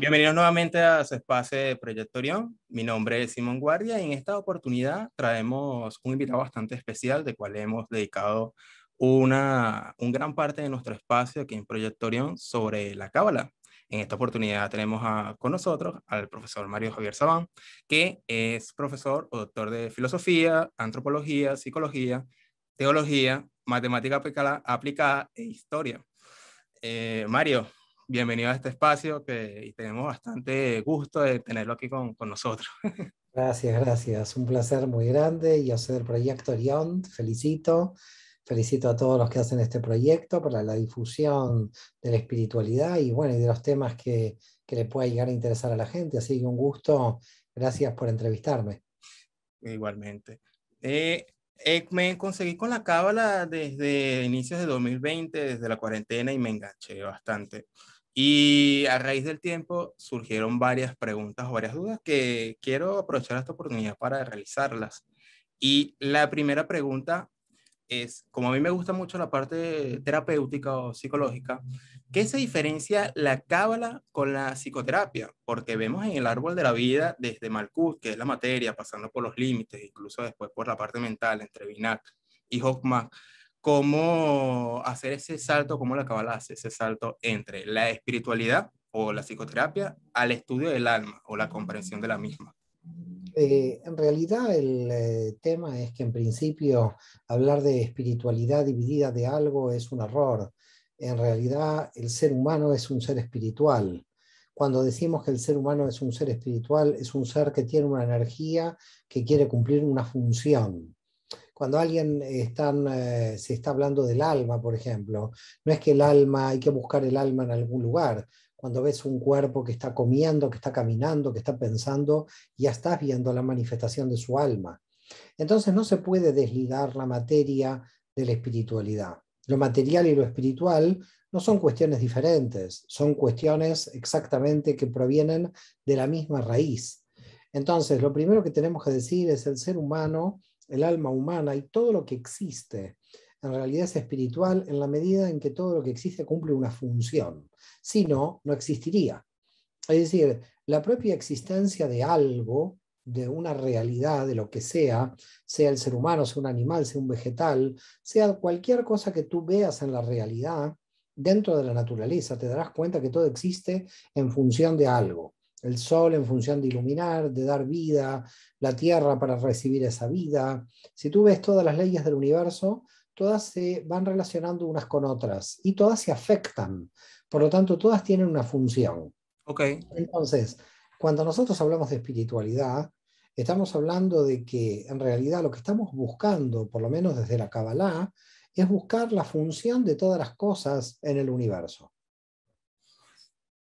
Bienvenidos nuevamente a su espacio de Proyecto Mi nombre es Simón Guardia y en esta oportunidad traemos un invitado bastante especial, de cual hemos dedicado una un gran parte de nuestro espacio aquí en Proyecto sobre la Cábala. En esta oportunidad tenemos a, con nosotros al profesor Mario Javier Sabán, que es profesor o doctor de filosofía, antropología, psicología, teología, matemática aplicada, aplicada e historia. Eh, Mario, bienvenido a este espacio y tenemos bastante gusto de tenerlo aquí con, nosotros. Gracias, gracias. Un placer muy grande. Yo soy del proyecto Orión, felicito. Felicito a todos los que hacen este proyecto para la difusión de la espiritualidad y bueno, y de los temas que, que le pueda llegar a interesar a la gente. Así que un gusto. Gracias por entrevistarme. Igualmente. Eh, eh, me conseguí con la cábala desde inicios de 2020, desde la cuarentena y me enganché bastante. Y a raíz del tiempo surgieron varias preguntas o varias dudas que quiero aprovechar esta oportunidad para realizarlas. Y la primera pregunta es, como a mí me gusta mucho la parte terapéutica o psicológica, ¿qué se diferencia la cábala con la psicoterapia? Porque vemos en el árbol de la vida desde Malkuth, que es la materia, pasando por los límites, incluso después por la parte mental, entre Binat y Hochmann, cómo hacer ese salto, cómo la Kabbalah hace ese salto entre la espiritualidad o la psicoterapia al estudio del alma o la comprensión de la misma. Eh, en realidad el eh, tema es que en principio hablar de espiritualidad dividida de algo es un error. En realidad el ser humano es un ser espiritual. Cuando decimos que el ser humano es un ser espiritual, es un ser que tiene una energía que quiere cumplir una función cuando alguien eh, están, eh, se está hablando del alma, por ejemplo, no es que el alma, hay que buscar el alma en algún lugar. Cuando ves un cuerpo que está comiendo, que está caminando, que está pensando, ya estás viendo la manifestación de su alma. Entonces no se puede desligar la materia de la espiritualidad. Lo material y lo espiritual no son cuestiones diferentes, son cuestiones exactamente que provienen de la misma raíz. Entonces, lo primero que tenemos que decir es el ser humano el alma humana y todo lo que existe en realidad es espiritual en la medida en que todo lo que existe cumple una función. Si no, no existiría. Es decir, la propia existencia de algo, de una realidad, de lo que sea, sea el ser humano, sea un animal, sea un vegetal, sea cualquier cosa que tú veas en la realidad, dentro de la naturaleza, te darás cuenta que todo existe en función de algo el sol en función de iluminar, de dar vida, la tierra para recibir esa vida. Si tú ves todas las leyes del universo, todas se van relacionando unas con otras y todas se afectan. Por lo tanto, todas tienen una función. Okay. Entonces, cuando nosotros hablamos de espiritualidad, estamos hablando de que en realidad lo que estamos buscando, por lo menos desde la Kabbalah, es buscar la función de todas las cosas en el universo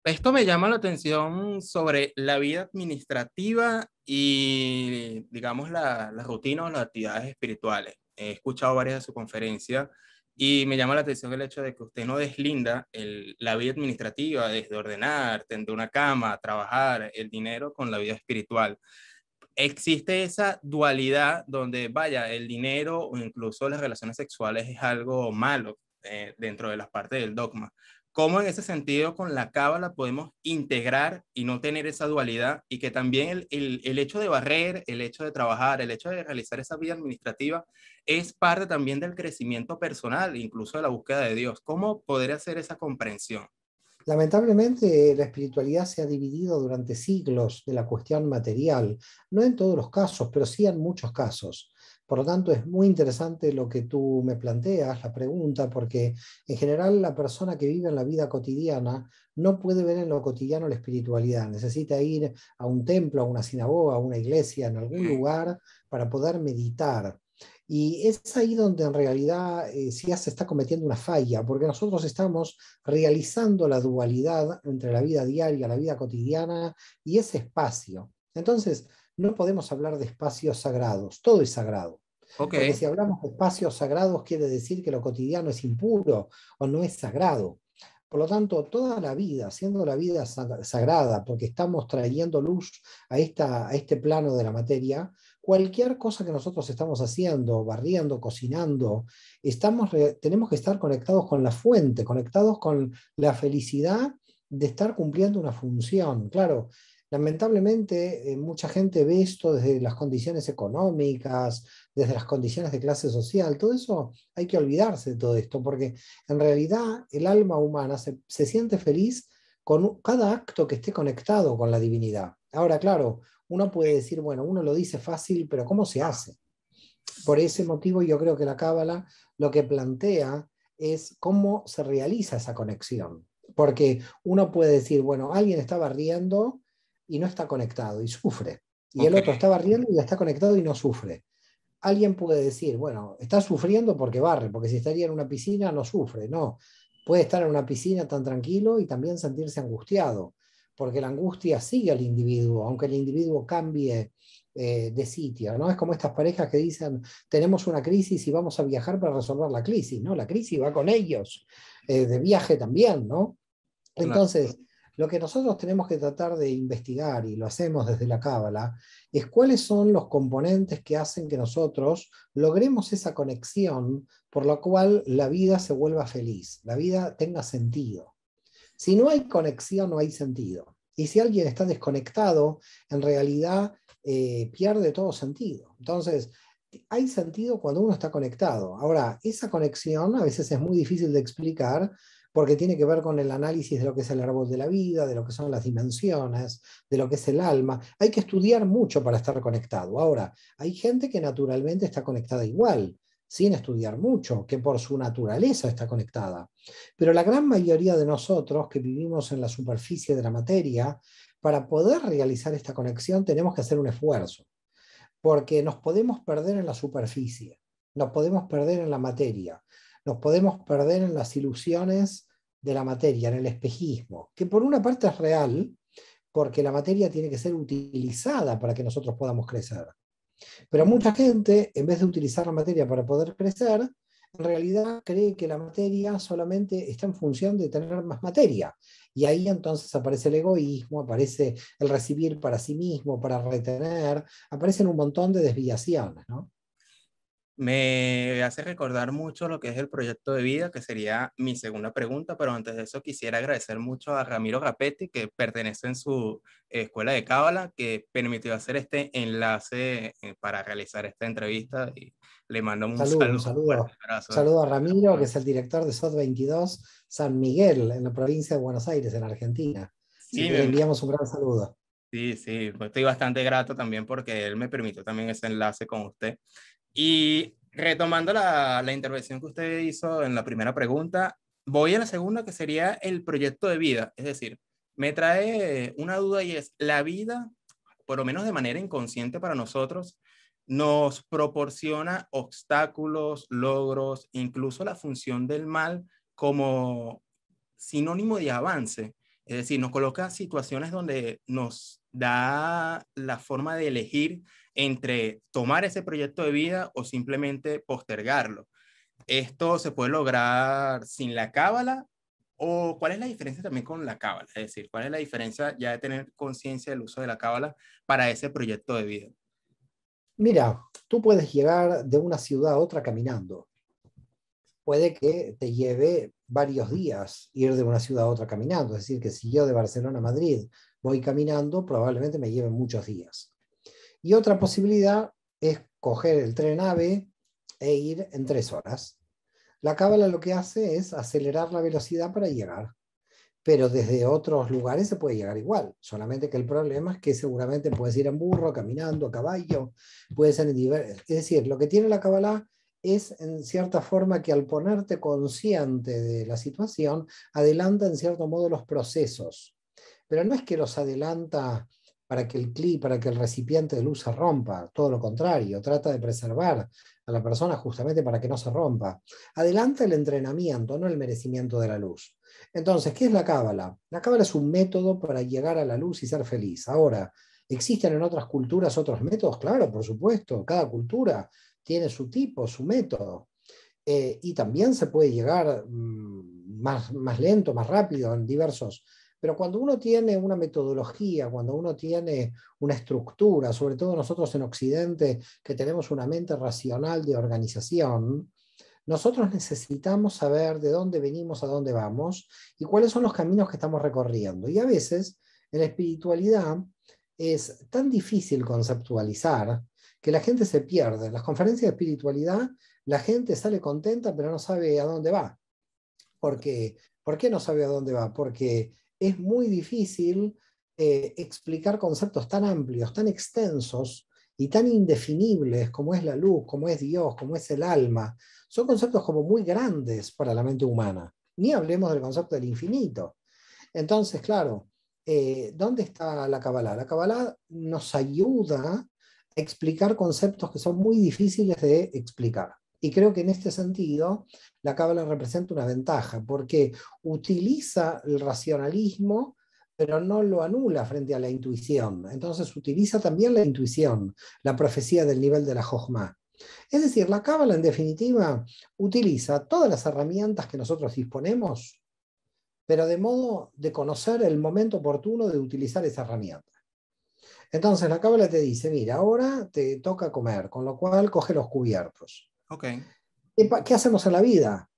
esto me llama la atención sobre la vida administrativa y, digamos, las la rutinas o las actividades espirituales. He escuchado varias de sus conferencias y me llama la atención el hecho de que usted no deslinda la vida administrativa desde ordenar, tener una cama, trabajar, el dinero con la vida espiritual existe esa dualidad donde, vaya, el dinero o incluso las relaciones sexuales es algo malo eh, dentro de las partes del dogma, cómo en ese sentido con la cábala podemos integrar y no tener esa dualidad y que también el, hecho de barrer, el hecho de trabajar, el hecho de realizar esa vida administrativa es parte también del crecimiento personal, incluso de la búsqueda de Dios. ¿Cómo poder hacer esa comprensión? Lamentablemente, eh, la espiritualidad se ha dividido durante siglos de la cuestión material, no en todos los casos, pero sí en muchos casos. Por lo tanto, es muy interesante lo que tú me planteas, la pregunta, porque en general la persona que vive en la vida cotidiana no puede ver en lo cotidiano la espiritualidad. Necesita ir a un templo, a una sinagoga, a una iglesia, en algún mm. lugar para poder meditar. Y es ahí donde en realidad sí eh, se está cometiendo una falla, porque nosotros estamos realizando la dualidad entre la vida diaria, la vida cotidiana y ese espacio. Entonces, no podemos hablar de espacios sagrados, todo es sagrado. Porque si hablamos de espacios sagrados, quiere decir que lo cotidiano es impuro o no es sagrado. Por lo tanto, toda la vida, siendo la vida sagrada, porque estamos trayendo luz a, esta, este plano de la materia, cualquier cosa que nosotros estamos haciendo, barriendo, cocinando, estamos, tenemos que estar conectados con la fuente, conectados con la felicidad de estar cumpliendo una función. Claro, Lamentablemente, eh, mucha gente ve esto desde las condiciones económicas, desde las condiciones de clase social, todo eso hay que olvidarse de todo esto, porque en realidad el alma humana se, se siente feliz con cada acto que esté conectado con la divinidad. Ahora, claro, uno puede decir, bueno, uno lo dice fácil, pero ¿cómo se hace? Por ese motivo yo creo que la Cábala lo que plantea es cómo se realiza esa conexión. Porque uno puede decir, bueno, alguien estaba riendo y no está conectado y sufre. Y el otro está barriendo y está conectado y no sufre. Alguien puede decir, bueno, está sufriendo porque barre, porque si estaría en una piscina no sufre. No, puede estar en una piscina tan tranquilo y también sentirse angustiado, porque la angustia sigue al individuo, aunque el individuo cambie eh, de sitio. ¿no? Es como estas parejas que dicen, tenemos una crisis y vamos a viajar para resolver la crisis. No, la crisis va con ellos, eh, de viaje también, ¿no? Entonces... Lo que nosotros tenemos que tratar de investigar, y lo hacemos desde la cábala, es cuáles son los componentes que hacen que nosotros logremos esa conexión por la cual la vida se vuelva feliz, la vida tenga sentido. Si no hay conexión, no hay sentido. Y si alguien está desconectado, en realidad eh, pierde todo sentido. Entonces, hay sentido cuando uno está conectado. Ahora, esa conexión a veces es muy difícil de explicar porque tiene que ver con el análisis de lo que es el árbol de la vida, de lo que son las dimensiones, de lo que es el alma. Hay que estudiar mucho para estar conectado. Ahora, hay gente que naturalmente está conectada igual, sin estudiar mucho, que por su naturaleza está conectada. Pero la gran mayoría de nosotros que vivimos en la superficie de la materia, para poder realizar esta conexión tenemos que hacer un esfuerzo, porque nos podemos perder en la superficie, nos podemos perder en la materia nos podemos perder en las ilusiones de la materia, en el espejismo, que por una parte es real, porque la materia tiene que ser utilizada para que nosotros podamos crecer. Pero mucha gente, en vez de utilizar la materia para poder crecer, en realidad cree que la materia solamente está en función de tener más materia. Y ahí entonces aparece el egoísmo, aparece el recibir para sí mismo, para retener, aparecen un montón de desviaciones. ¿no? Me hace recordar mucho lo que es el proyecto de vida, que sería mi segunda pregunta, pero antes de eso quisiera agradecer mucho a Ramiro Rapetti, que pertenece en su escuela de Cábala, que permitió hacer este enlace eh, para realizar esta entrevista. Y le mando un saludo. Un saludo. saludo a Ramiro, que es el director de SOT 22 San Miguel, en la provincia de Buenos Aires, en Argentina. le enviamos un gran saludo. Sí, sí, estoy bastante grato también porque él me permitió también ese enlace con usted. Y retomando la, intervención que usted hizo en la primera pregunta, voy a la segunda que sería el proyecto de vida. Es decir, me trae una duda y es, la vida, por lo menos de manera inconsciente para nosotros, nos proporciona obstáculos, logros, incluso la función del mal como sinónimo de avance. Es decir, nos coloca situaciones donde nos da la forma de elegir entre tomar ese proyecto de vida o simplemente postergarlo. Esto se puede lograr sin la cábala o cuál es la diferencia también con la cábala, es decir, cuál es la diferencia ya de tener conciencia del uso de la cábala para ese proyecto de vida. Mira, tú puedes llegar de una ciudad a otra caminando. Puede que te lleve varios días ir de una ciudad a otra caminando, es decir, que si yo de Barcelona a Madrid voy caminando, probablemente me lleven muchos días. Y otra posibilidad es coger el tren AVE e ir en tres horas. La cábala lo que hace es acelerar la velocidad para llegar, pero desde otros lugares se puede llegar igual, solamente que el problema es que seguramente puedes ir en burro, caminando, a caballo, puedes ser en diversos Es decir, lo que tiene la cábala es en cierta forma que al ponerte consciente de la situación, adelanta en cierto modo los procesos pero no es que los adelanta para que el para que el recipiente de luz se rompa, todo lo contrario, trata de preservar a la persona justamente para que no se rompa. Adelanta el entrenamiento, no el merecimiento de la luz. Entonces, ¿qué es la cábala? La cábala es un método para llegar a la luz y ser feliz. Ahora, ¿existen en otras culturas otros métodos? Claro, por supuesto, cada cultura tiene su tipo, su método. Eh, y también se puede llegar mm, más, más lento, más rápido en diversos pero cuando uno tiene una metodología, cuando uno tiene una estructura, sobre todo nosotros en Occidente, que tenemos una mente racional de organización, nosotros necesitamos saber de dónde venimos, a dónde vamos y cuáles son los caminos que estamos recorriendo. Y a veces en la espiritualidad es tan difícil conceptualizar que la gente se pierde. En las conferencias de espiritualidad la gente sale contenta pero no sabe a dónde va. Porque, ¿Por qué no sabe a dónde va? Porque es muy difícil eh, explicar conceptos tan amplios, tan extensos y tan indefinibles como es la luz, como es Dios, como es el alma. Son conceptos como muy grandes para la mente humana. Ni hablemos del concepto del infinito. Entonces, claro, eh, ¿dónde está la Kabbalah? La Kabbalah nos ayuda a explicar conceptos que son muy difíciles de explicar. Y creo que en este sentido la cábala representa una ventaja, porque utiliza el racionalismo, pero no lo anula frente a la intuición. Entonces utiliza también la intuición, la profecía del nivel de la Jojma. Es decir, la cábala en definitiva utiliza todas las herramientas que nosotros disponemos, pero de modo de conocer el momento oportuno de utilizar esa herramienta. Entonces la cábala te dice, mira, ahora te toca comer, con lo cual coge los cubiertos. ¿Qué, ¿Qué hacemos en la vida?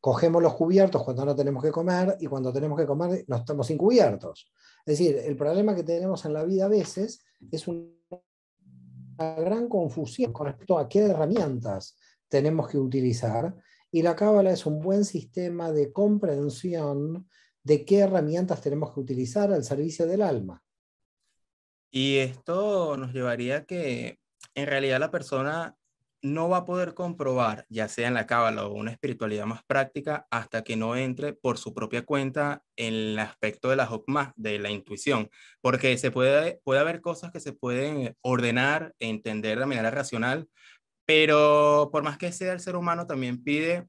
Cogemos los cubiertos cuando no tenemos que comer y cuando tenemos que comer no estamos sin cubiertos. Es decir, el problema que tenemos en la vida a veces es una gran confusión con respecto a qué herramientas tenemos que utilizar y la cábala es un buen sistema de comprensión de qué herramientas tenemos que utilizar al servicio del alma. Y esto nos llevaría a que en realidad la persona no va a poder comprobar, ya sea en la cábala o una espiritualidad más práctica, hasta que no entre por su propia cuenta en el aspecto de la jokma, de la intuición, porque se puede, puede haber cosas que se pueden ordenar, entender de manera racional, pero por más que sea el ser humano también pide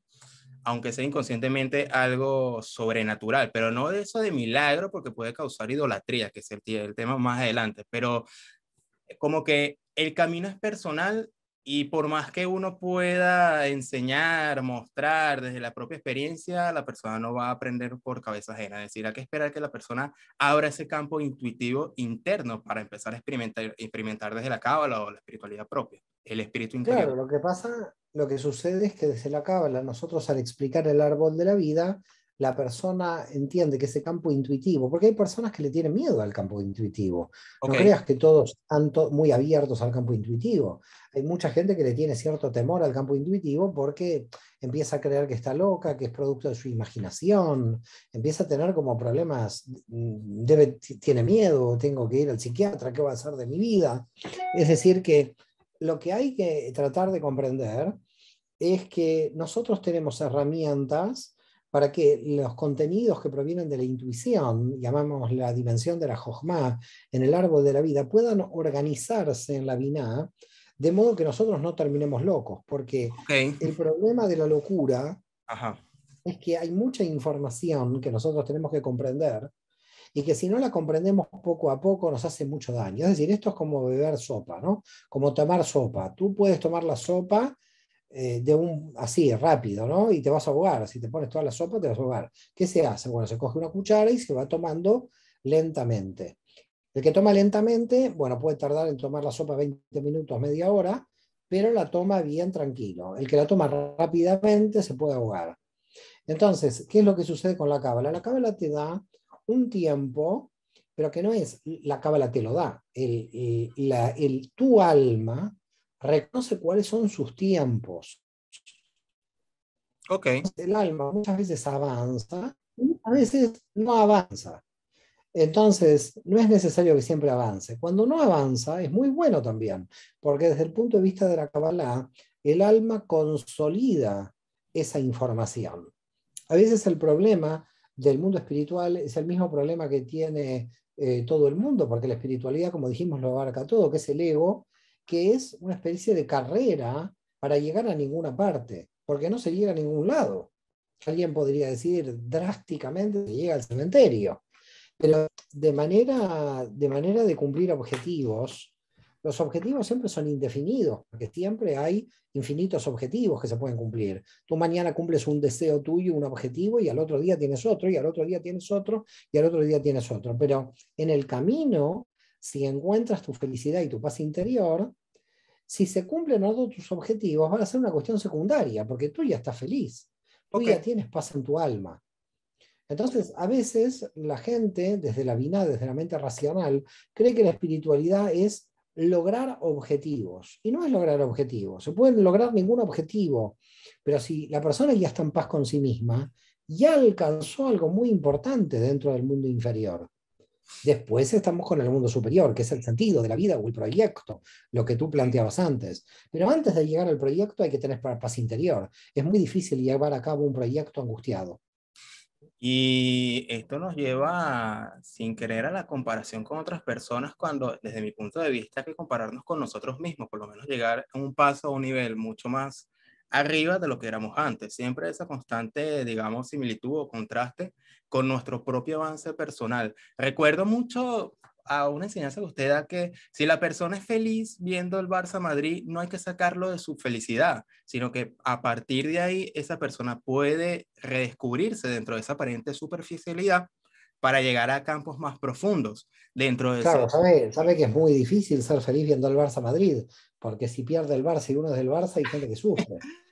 aunque sea inconscientemente algo sobrenatural, pero no de eso de milagro, porque puede causar idolatría, que es el tema más adelante, pero como que el camino es personal y por más que uno pueda enseñar, mostrar desde la propia experiencia, la persona no va a aprender por cabeza ajena. Es decir, hay que esperar que la persona abra ese campo intuitivo interno para empezar a experimentar, experimentar desde la cábala o la espiritualidad propia, el espíritu interior. Claro, lo que pasa, lo que sucede es que desde la cábala nosotros al explicar el árbol de la vida, la persona entiende que ese campo intuitivo, porque hay personas que le tienen miedo al campo intuitivo. No creas que todos están muy abiertos al campo intuitivo. Hay mucha gente que le tiene cierto temor al campo intuitivo porque empieza a creer que está loca, que es producto de su imaginación, empieza a tener como problemas, mm, debe, tiene miedo, tengo que ir al psiquiatra, ¿qué va a hacer de mi vida? Es decir, que lo que hay que tratar de comprender es que nosotros tenemos herramientas para que los contenidos que provienen de la intuición, llamamos la dimensión de la Jojma, en el árbol de la vida, puedan organizarse en la Binah, de modo que nosotros no terminemos locos, porque el problema de la locura es que hay mucha información que nosotros tenemos que comprender y que si no la comprendemos poco a poco nos hace mucho daño. Es decir, esto es como beber sopa, ¿no? Como tomar sopa. Tú puedes tomar la sopa eh, de un, así, rápido, ¿no? Y te vas a ahogar, si te pones toda la sopa te vas a ahogar. ¿Qué se hace? Bueno, se coge una cuchara y se va tomando lentamente. El que toma lentamente, bueno, puede tardar en tomar la sopa 20 minutos, media hora, pero la toma bien tranquilo. El que la toma rápidamente se puede ahogar. Entonces, ¿qué es lo que sucede con la cábala? La cábala te da un tiempo, pero que no es la cábala te lo da. El, el, el, tu alma reconoce cuáles son sus tiempos. ok El alma muchas veces avanza, a veces no avanza. Entonces, no es necesario que siempre avance. Cuando no avanza, es muy bueno también, porque desde el punto de vista de la Kabbalah, el alma consolida esa información. A veces el problema del mundo espiritual es el mismo problema que tiene eh, todo el mundo, porque la espiritualidad, como dijimos, lo abarca todo, que es el ego que es una especie de carrera para llegar a ninguna parte, porque no se llega a ningún lado. Alguien podría decir drásticamente se llega al cementerio, pero de manera, de manera de cumplir objetivos, los objetivos siempre son indefinidos, porque siempre hay infinitos objetivos que se pueden cumplir. Tú mañana cumples un deseo tuyo, un objetivo, y al otro día tienes otro, y al otro día tienes otro, y al otro día tienes otro. Pero en el camino si encuentras tu felicidad y tu paz interior, si se cumplen todos tus objetivos, van a ser una cuestión secundaria, porque tú ya estás feliz, tú ya tienes paz en tu alma. Entonces, a veces la gente, desde la vina, desde la mente racional, cree que la espiritualidad es lograr objetivos. Y no es lograr objetivos, se pueden lograr ningún objetivo, pero si la persona ya está en paz con sí misma, ya alcanzó algo muy importante dentro del mundo inferior. Después estamos con el mundo superior, que es el sentido de la vida o el proyecto, lo que tú planteabas antes. Pero antes de llegar al proyecto hay que tener paz interior. Es muy difícil llevar a cabo un proyecto angustiado. Y esto nos lleva, sin querer, a la comparación con otras personas cuando, desde mi punto de vista, hay que compararnos con nosotros mismos, por lo menos llegar a un paso, a un nivel mucho más arriba de lo que éramos antes. Siempre esa constante, digamos, similitud o contraste con nuestro propio avance personal. Recuerdo mucho a una enseñanza que usted da que si la persona es feliz viendo el Barça Madrid, no hay que sacarlo de su felicidad, sino que a partir de ahí esa persona puede redescubrirse dentro de esa aparente superficialidad para llegar a campos más profundos dentro de Claro, sabe, sabe, que es muy difícil ser feliz viendo el Barça Madrid, porque si pierde el Barça y uno es del Barça, hay gente que sufre.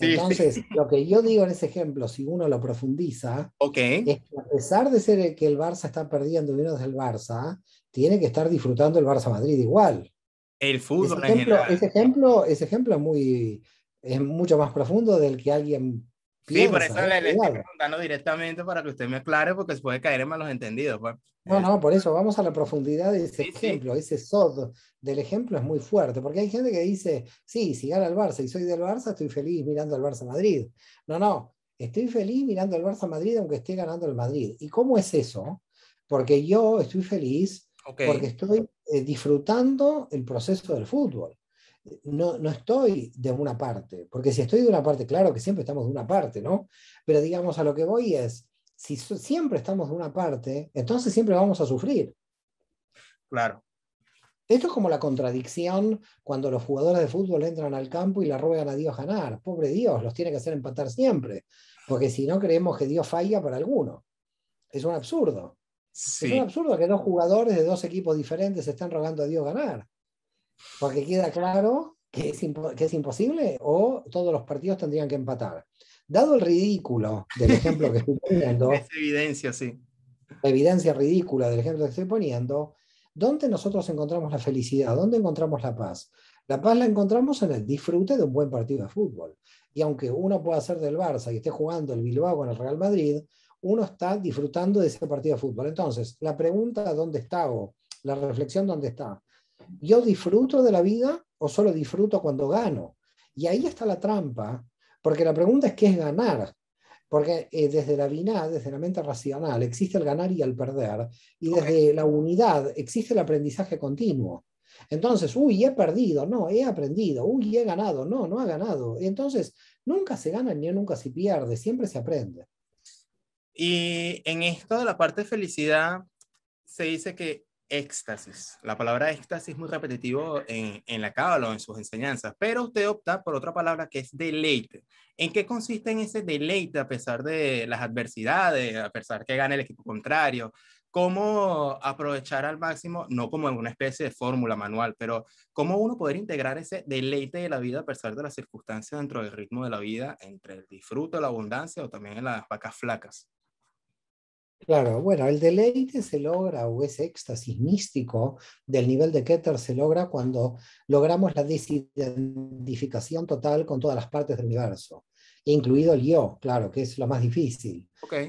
Entonces, lo que yo digo en ese ejemplo, si uno lo profundiza, es que a pesar de ser el que el Barça está perdiendo dinero del Barça, tiene que estar disfrutando el Barça Madrid igual. El fútbol ese en general. Ese ejemplo, muy, es mucho más profundo del que alguien Sí, por eso le, estoy preguntando directamente para que usted me aclare, porque se puede caer en malos entendidos. Pues. No, no, por eso vamos a la profundidad de ese ejemplo. Ese sod del ejemplo es muy fuerte, porque hay gente que dice, sí, si gana el Barça y soy del Barça, estoy feliz mirando al Barça Madrid. No, no, estoy feliz mirando al Barça Madrid aunque esté ganando el Madrid. ¿Y cómo es eso? Porque yo estoy feliz porque estoy eh, disfrutando el proceso del fútbol no, estoy de una parte, porque si estoy de una parte, claro que siempre estamos de una parte, ¿no? Pero digamos, a lo que voy es, si siempre estamos de una parte, entonces siempre vamos a sufrir. Claro. Esto es como la contradicción cuando los jugadores de fútbol entran al campo y la ruegan a Dios ganar. Pobre Dios, los tiene que hacer empatar siempre, porque si no creemos que Dios falla para alguno. Es un absurdo. Es un absurdo que dos jugadores de dos equipos diferentes Estén rogando a Dios ganar porque queda claro que es, imposible o todos los partidos tendrían que empatar. Dado el ridículo del ejemplo que estoy poniendo. evidencia, sí. evidencia ridícula del ejemplo que estoy poniendo, ¿dónde nosotros encontramos la felicidad? ¿Dónde encontramos la paz? La paz la encontramos en el disfrute de un buen partido de fútbol. Y aunque uno pueda ser del Barça y esté jugando el Bilbao en el Real Madrid, uno está disfrutando de ese partido de fútbol. Entonces, la pregunta, ¿dónde está? O la reflexión, ¿dónde está? ¿Yo disfruto de la vida o solo disfruto cuando gano? Y ahí está la trampa, porque la pregunta es qué es ganar. Porque eh, desde la vida desde la mente racional, existe el ganar y el perder. Y desde la unidad existe el aprendizaje continuo. Entonces, uy, he perdido, no, he aprendido, uy, he ganado, no, no ha ganado. Entonces, nunca se gana ni nunca se pierde, siempre se aprende. Y en esto de la parte de felicidad, se dice que éxtasis. La palabra éxtasis es muy repetitivo en, en la cábala o en sus enseñanzas, pero usted opta por otra palabra que es deleite. ¿En qué consiste ese deleite a pesar de las adversidades, a pesar que gane el equipo contrario? ¿Cómo aprovechar al máximo, no como en una especie de fórmula manual, pero cómo uno poder integrar ese deleite de la vida a pesar de las circunstancias dentro del ritmo de la vida, entre el disfruto, la abundancia o también en las vacas flacas? Claro, bueno, el deleite se logra o ese éxtasis místico del nivel de Keter se logra cuando logramos la desidentificación total con todas las partes del universo, incluido el yo, claro, que es lo más difícil.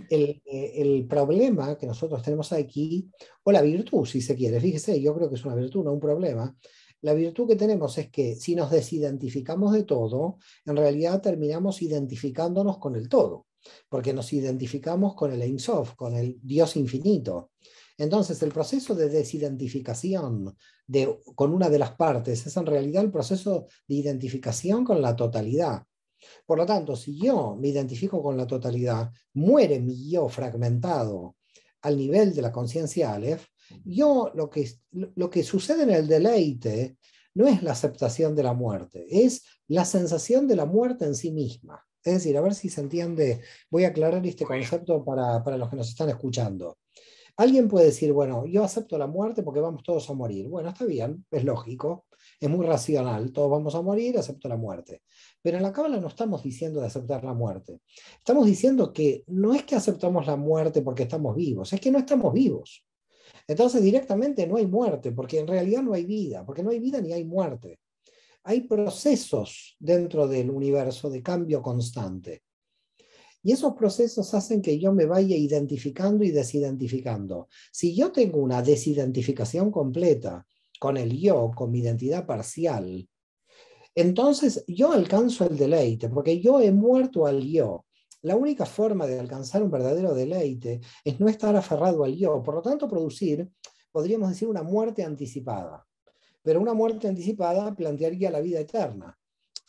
El, eh, el, problema que nosotros tenemos aquí, o la virtud, si se quiere, fíjese, yo creo que es una virtud, no un problema. La virtud que tenemos es que si nos desidentificamos de todo, en realidad terminamos identificándonos con el todo porque nos identificamos con el Ein Sof, con el Dios infinito. Entonces, el proceso de desidentificación con una de las partes es en realidad el proceso de identificación con la totalidad. Por lo tanto, si yo me identifico con la totalidad, muere mi yo fragmentado al nivel de la conciencia Aleph, yo lo que sucede en el deleite no es la aceptación de la muerte, es la sensación de la muerte en sí misma. Es decir, a ver si se entiende, voy a aclarar este concepto para, los que nos están escuchando. Alguien puede decir, bueno, yo acepto la muerte porque vamos todos a morir. Bueno, está bien, es lógico, es muy racional, todos vamos a morir, acepto la muerte. Pero en la cábala no estamos diciendo de aceptar la muerte. Estamos diciendo que no es que aceptamos la muerte porque estamos vivos, es que no estamos vivos. Entonces directamente no hay muerte, porque en realidad no hay vida, porque no hay vida ni hay muerte hay procesos dentro del universo de cambio constante. Y esos procesos hacen que yo me vaya identificando y desidentificando. Si yo tengo una desidentificación completa con el yo, con mi identidad parcial, entonces yo alcanzo el deleite, porque yo he muerto al yo. La única forma de alcanzar un verdadero deleite es no estar aferrado al yo, por lo tanto producir, podríamos decir, una muerte anticipada. Pero una muerte anticipada plantearía la vida eterna.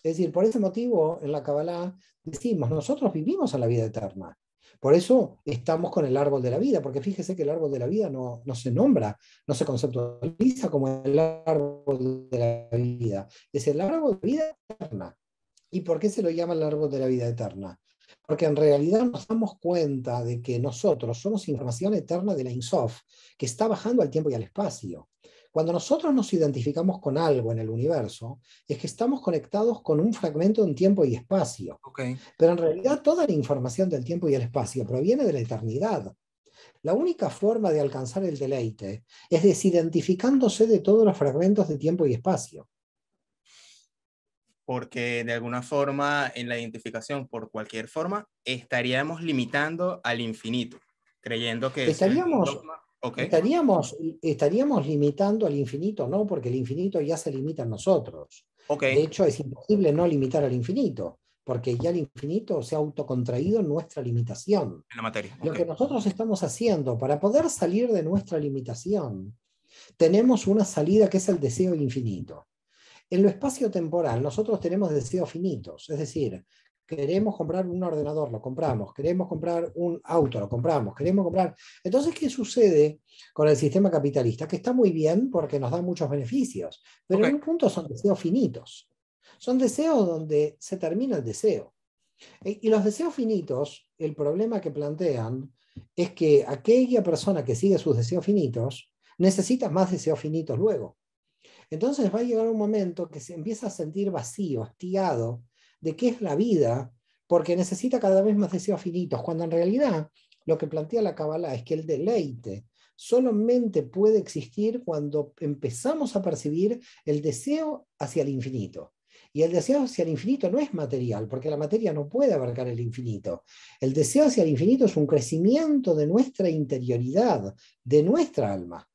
Es decir, por ese motivo en la Kabbalah decimos, nosotros vivimos a la vida eterna. Por eso estamos con el árbol de la vida, porque fíjese que el árbol de la vida no, no se nombra, no se conceptualiza como el árbol de la vida. Es el árbol de la vida eterna. ¿Y por qué se lo llama el árbol de la vida eterna? Porque en realidad nos damos cuenta de que nosotros somos información eterna de la INSOF, que está bajando al tiempo y al espacio. Cuando nosotros nos identificamos con algo en el universo, es que estamos conectados con un fragmento en tiempo y espacio. Pero en realidad toda la información del tiempo y el espacio proviene de la eternidad. La única forma de alcanzar el deleite es desidentificándose de todos los fragmentos de tiempo y espacio. Porque de alguna forma, en la identificación por cualquier forma, estaríamos limitando al infinito, creyendo que... Estaríamos... Estaríamos, estaríamos limitando al infinito, no, porque el infinito ya se limita a nosotros. De hecho, es imposible no limitar al infinito, porque ya el infinito se ha autocontraído en nuestra limitación. En la materia. Lo que nosotros estamos haciendo para poder salir de nuestra limitación, tenemos una salida que es el deseo infinito. En lo espacio temporal, nosotros tenemos deseos finitos, es decir, Queremos comprar un ordenador, lo compramos. Queremos comprar un auto, lo compramos. Queremos comprar. Entonces, ¿qué sucede con el sistema capitalista? Que está muy bien porque nos da muchos beneficios, pero en un punto son deseos finitos. Son deseos donde se termina el deseo. E, y los deseos finitos, el problema que plantean es que aquella persona que sigue sus deseos finitos necesita más deseos finitos luego. Entonces va a llegar un momento que se empieza a sentir vacío, hastiado de qué es la vida, porque necesita cada vez más deseos finitos, cuando en realidad lo que plantea la Kabbalah es que el deleite solamente puede existir cuando empezamos a percibir el deseo hacia el infinito. Y el deseo hacia el infinito no es material, porque la materia no puede abarcar el infinito. El deseo hacia el infinito es un crecimiento de nuestra interioridad, de nuestra alma.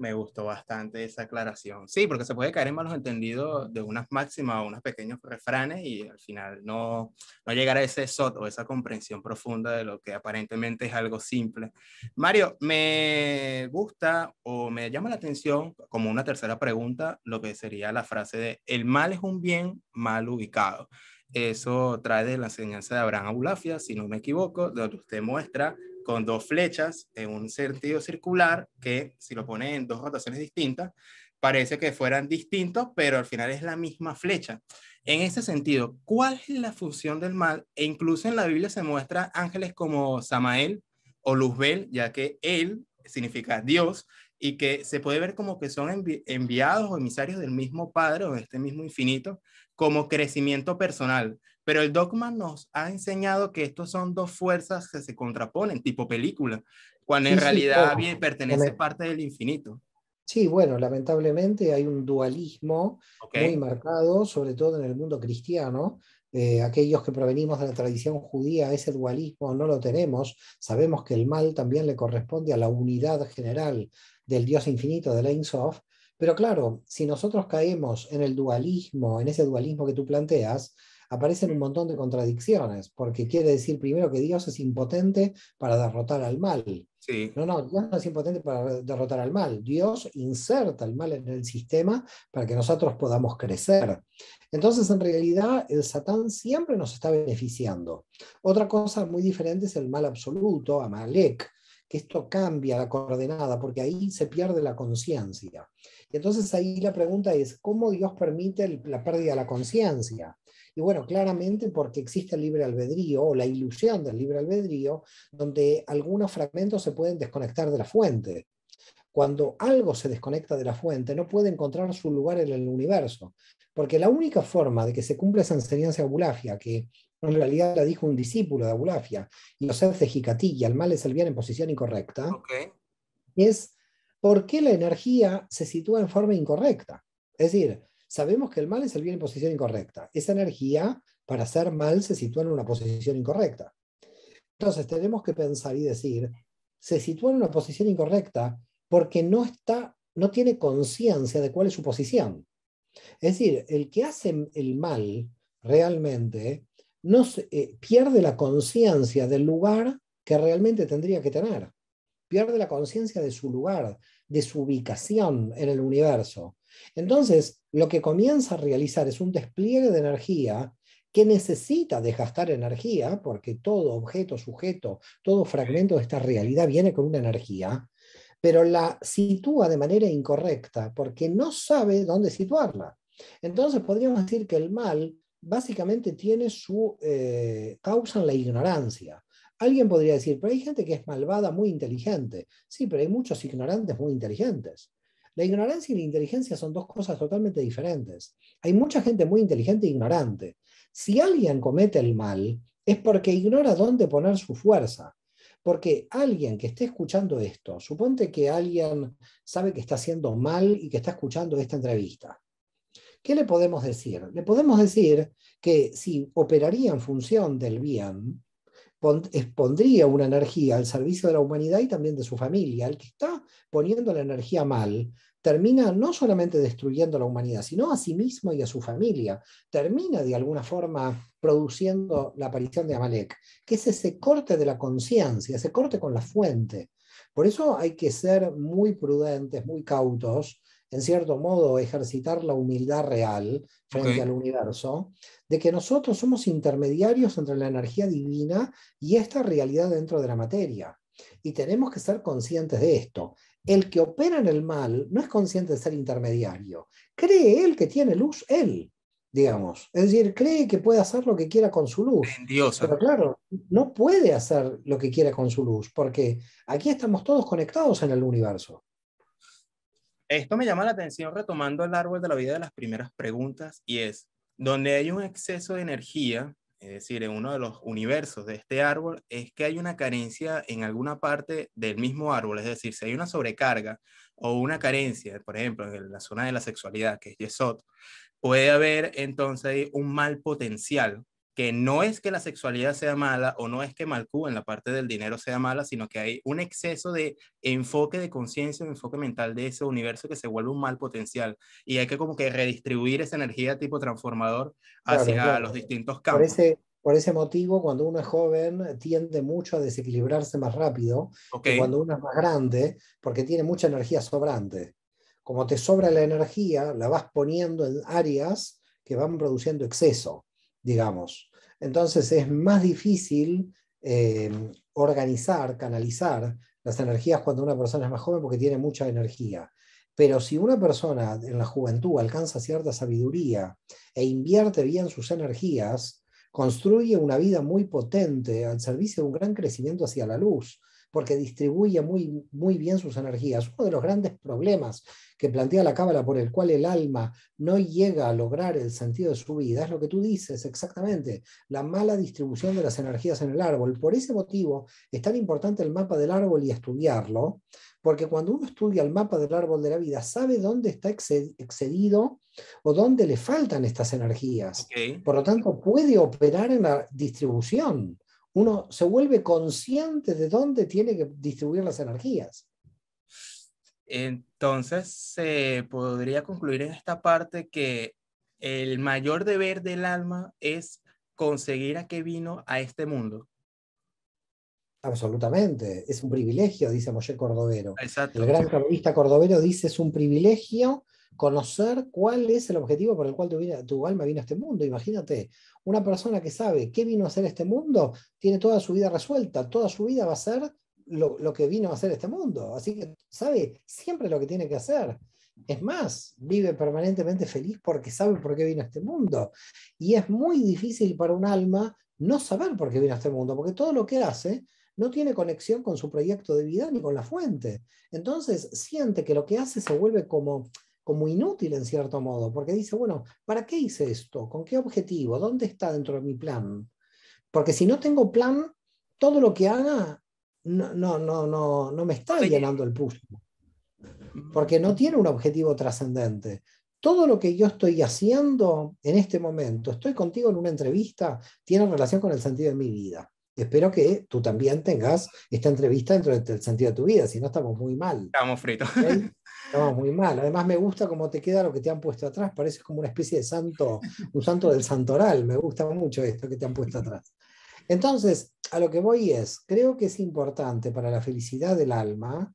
Me gustó bastante esa aclaración. Sí, porque se puede caer en malos entendidos de unas máximas o unos pequeños refranes y al final no, no llegar a ese SOT o esa comprensión profunda de lo que aparentemente es algo simple. Mario, me gusta o me llama la atención como una tercera pregunta lo que sería la frase de el mal es un bien mal ubicado. Eso trae de la enseñanza de Abraham Abulafia, si no me equivoco, lo que usted muestra dos flechas en un sentido circular que si lo pone en dos rotaciones distintas, parece que fueran distintos, pero al final es la misma flecha. En ese sentido, ¿cuál es la función del mal? E incluso en la Biblia se muestra ángeles como Samael o Luzbel, ya que él significa Dios y que se puede ver como que son enviados o emisarios del mismo Padre o de este mismo infinito como crecimiento personal. Pero el dogma nos ha enseñado que estos son dos fuerzas que se contraponen, tipo película, cuando en realidad pertenece parte del infinito. Sí, bueno, lamentablemente hay un dualismo muy marcado, sobre todo en el mundo cristiano, eh, aquellos que provenimos de la tradición judía, ese dualismo no lo tenemos. Sabemos que el mal también le corresponde a la unidad general del Dios infinito, de la pero claro, si nosotros caemos en el dualismo, en ese dualismo que tú planteas, aparecen un mm. montón de contradicciones, porque quiere decir primero que Dios es impotente para derrotar al mal. No, no, Dios no es impotente para derrotar al mal. Dios inserta el mal en el sistema para que nosotros podamos crecer. Entonces, en realidad, el Satán siempre nos está beneficiando. Otra cosa muy diferente es el mal absoluto, Amalek, que esto cambia la coordenada, porque ahí se pierde la conciencia. Y Entonces ahí la pregunta es, ¿cómo Dios permite la pérdida de la conciencia? Y bueno, claramente porque existe el libre albedrío o la ilusión del libre albedrío, donde algunos fragmentos se pueden desconectar de la fuente. Cuando algo se desconecta de la fuente, no puede encontrar su lugar en el universo. Porque la única forma de que se cumpla esa enseñanza de Abulafia, que en realidad la dijo un discípulo de Abulafia, y hace de y al mal es el bien en posición incorrecta, es por qué la energía se sitúa en forma incorrecta. Es decir, sabemos que el mal es el bien en posición incorrecta. Esa energía para hacer mal se sitúa en una posición incorrecta. Entonces tenemos que pensar y decir, se sitúa en una posición incorrecta porque no está no tiene conciencia de cuál es su posición. Es decir, el que hace el mal realmente no eh, pierde la conciencia del lugar que realmente tendría que tener pierde la conciencia de su lugar, de su ubicación en el universo. Entonces, lo que comienza a realizar es un despliegue de energía que necesita desgastar energía, porque todo objeto, sujeto, todo fragmento de esta realidad viene con una energía, pero la sitúa de manera incorrecta, porque no sabe dónde situarla. Entonces podríamos decir que el mal básicamente tiene su eh, causa en la ignorancia. Alguien podría decir, pero hay gente que es malvada, muy inteligente. Sí, pero hay muchos ignorantes muy inteligentes. La ignorancia y la inteligencia son dos cosas totalmente diferentes. Hay mucha gente muy inteligente e ignorante. Si alguien comete el mal, es porque ignora dónde poner su fuerza. Porque alguien que esté escuchando esto, suponte que alguien sabe que está haciendo mal y que está escuchando esta entrevista. ¿Qué le podemos decir? Le podemos decir que si operaría en función del bien, expondría una energía al servicio de la humanidad y también de su familia. El que está poniendo la energía mal termina no solamente destruyendo la humanidad, sino a sí mismo y a su familia. Termina de alguna forma produciendo la aparición de Amalek, que es ese corte de la conciencia, ese corte con la fuente. Por eso hay que ser muy prudentes, muy cautos en cierto modo, ejercitar la humildad real frente al universo, de que nosotros somos intermediarios entre la energía divina y esta realidad dentro de la materia. Y tenemos que ser conscientes de esto. El que opera en el mal no es consciente de ser intermediario. Cree él que tiene luz, él, digamos. Es decir, cree que puede hacer lo que quiera con su luz. Pero claro, no puede hacer lo que quiera con su luz, porque aquí estamos todos conectados en el universo. Esto me llama la atención retomando el árbol de la vida de las primeras preguntas y es, donde hay un exceso de energía, es decir, en uno de los universos de este árbol, es que hay una carencia en alguna parte del mismo árbol, es decir, si hay una sobrecarga o una carencia, por ejemplo, en la zona de la sexualidad, que es Yesod, puede haber entonces un mal potencial que no es que la sexualidad sea mala o no es que Malcú en la parte del dinero sea mala, sino que hay un exceso de enfoque de conciencia, un enfoque mental de ese universo que se vuelve un mal potencial y hay que como que redistribuir esa energía tipo transformador hacia los distintos campos. por ese motivo, cuando uno es joven, tiende mucho a desequilibrarse más rápido que cuando uno es más grande, porque tiene mucha energía sobrante. Como te sobra la energía, la vas poniendo en áreas que van produciendo exceso, digamos. Entonces es más difícil eh, organizar, canalizar las energías cuando una persona es más joven porque tiene mucha energía. Pero si una persona en la juventud alcanza cierta sabiduría e invierte bien sus energías, construye una vida muy potente al servicio de un gran crecimiento hacia la luz porque distribuye muy, muy bien sus energías. Uno de los grandes problemas que plantea la Cábala por el cual el alma no llega a lograr el sentido de su vida es lo que tú dices exactamente, la mala distribución de las energías en el árbol. Por ese motivo es tan importante el mapa del árbol y estudiarlo, porque cuando uno estudia el mapa del árbol de la vida, sabe dónde está excedido o dónde le faltan estas energías. Por lo tanto, puede operar en la distribución uno se vuelve consciente de dónde tiene que distribuir las energías. Entonces, se podría concluir en esta parte que el mayor deber del alma es conseguir a qué vino a este mundo. Absolutamente, es un privilegio, dice Moshe Cordovero. El gran cordovista cordovero dice es un privilegio conocer cuál es el objetivo por el cual tu, alma vino a este mundo. Imagínate, una persona que sabe qué vino a hacer este mundo, tiene toda su vida resuelta, toda su vida va a ser lo, lo que vino a hacer este mundo. Así que sabe siempre lo que tiene que hacer. Es más, vive permanentemente feliz porque sabe por qué vino a este mundo. Y es muy difícil para un alma no saber por qué vino a este mundo, porque todo lo que hace no tiene conexión con su proyecto de vida ni con la fuente. Entonces siente que lo que hace se vuelve como muy inútil en cierto modo, porque dice, bueno, ¿para qué hice esto? ¿Con qué objetivo? ¿Dónde está dentro de mi plan? Porque si no tengo plan, todo lo que haga no, no, no, no, no me está llenando el pulso, mm. porque no tiene un objetivo trascendente. Todo lo que yo estoy haciendo en este momento, estoy contigo en una entrevista, tiene relación con el sentido de mi vida. Espero que tú también tengas esta entrevista dentro del sentido de tu vida, si no estamos muy mal. Estamos fritos. No, muy mal. Además me gusta cómo te queda lo que te han puesto atrás. Parece como una especie de santo, un santo del santoral. Me gusta mucho esto que te han puesto atrás. Entonces, a lo que voy es, creo que es importante para la felicidad del alma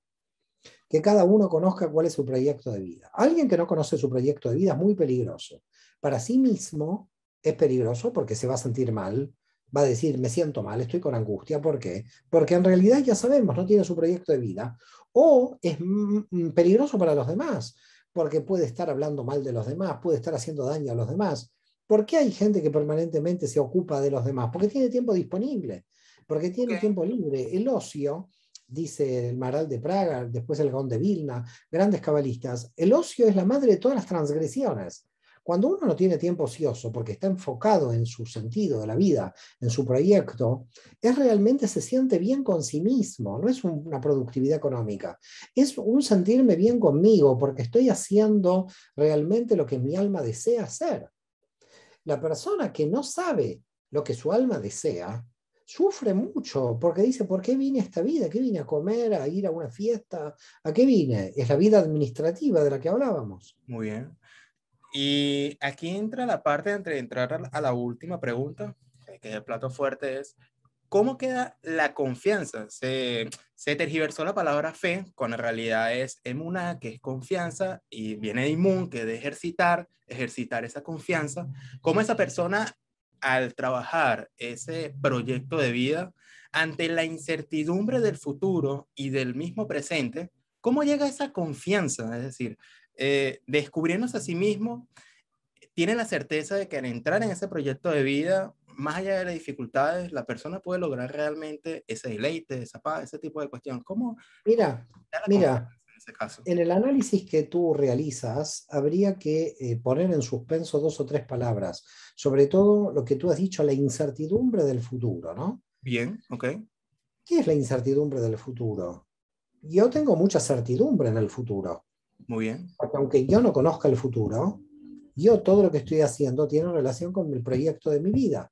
que cada uno conozca cuál es su proyecto de vida. Alguien que no conoce su proyecto de vida es muy peligroso. Para sí mismo es peligroso porque se va a sentir mal, va a decir, me siento mal, estoy con angustia, ¿por qué? Porque en realidad ya sabemos, no tiene su proyecto de vida o es peligroso para los demás, porque puede estar hablando mal de los demás, puede estar haciendo daño a los demás. ¿Por qué hay gente que permanentemente se ocupa de los demás? Porque tiene tiempo disponible, porque tiene tiempo libre. El ocio, dice el Maral de Praga, después el Gaón de Vilna, grandes cabalistas, el ocio es la madre de todas las transgresiones. Cuando uno no tiene tiempo ocioso porque está enfocado en su sentido de la vida, en su proyecto, es realmente se siente bien con sí mismo, no es una productividad económica, es un sentirme bien conmigo porque estoy haciendo realmente lo que mi alma desea hacer. La persona que no sabe lo que su alma desea, sufre mucho porque dice, ¿por qué vine a esta vida? ¿Qué vine a comer, a ir a una fiesta? ¿A qué vine? Es la vida administrativa de la que hablábamos. Muy bien. Y aquí entra la parte de entrar a la última pregunta, eh, que es el plato fuerte, es ¿cómo queda la confianza? Se, se tergiversó la palabra fe, cuando en realidad es emuná, que es confianza, y viene de inmun, que es de ejercitar, ejercitar esa confianza. ¿Cómo esa persona al trabajar ese proyecto de vida ante la incertidumbre del futuro y del mismo presente, ¿cómo llega esa confianza? Es decir, eh, descubriéndose a sí mismo, tiene la certeza de que al entrar en ese proyecto de vida, más allá de las dificultades, la persona puede lograr realmente ese deleite, esa paz, ese tipo de cuestión. ¿Cómo? Mira, mira. En, el análisis que tú realizas, habría que eh, poner en suspenso dos o tres palabras, sobre todo lo que tú has dicho, la incertidumbre del futuro, ¿no? Bien, ok. ¿Qué es la incertidumbre del futuro? Yo tengo mucha certidumbre en el futuro. Muy bien. Porque aunque yo no conozca el futuro, yo todo lo que estoy haciendo tiene relación con el proyecto de mi vida.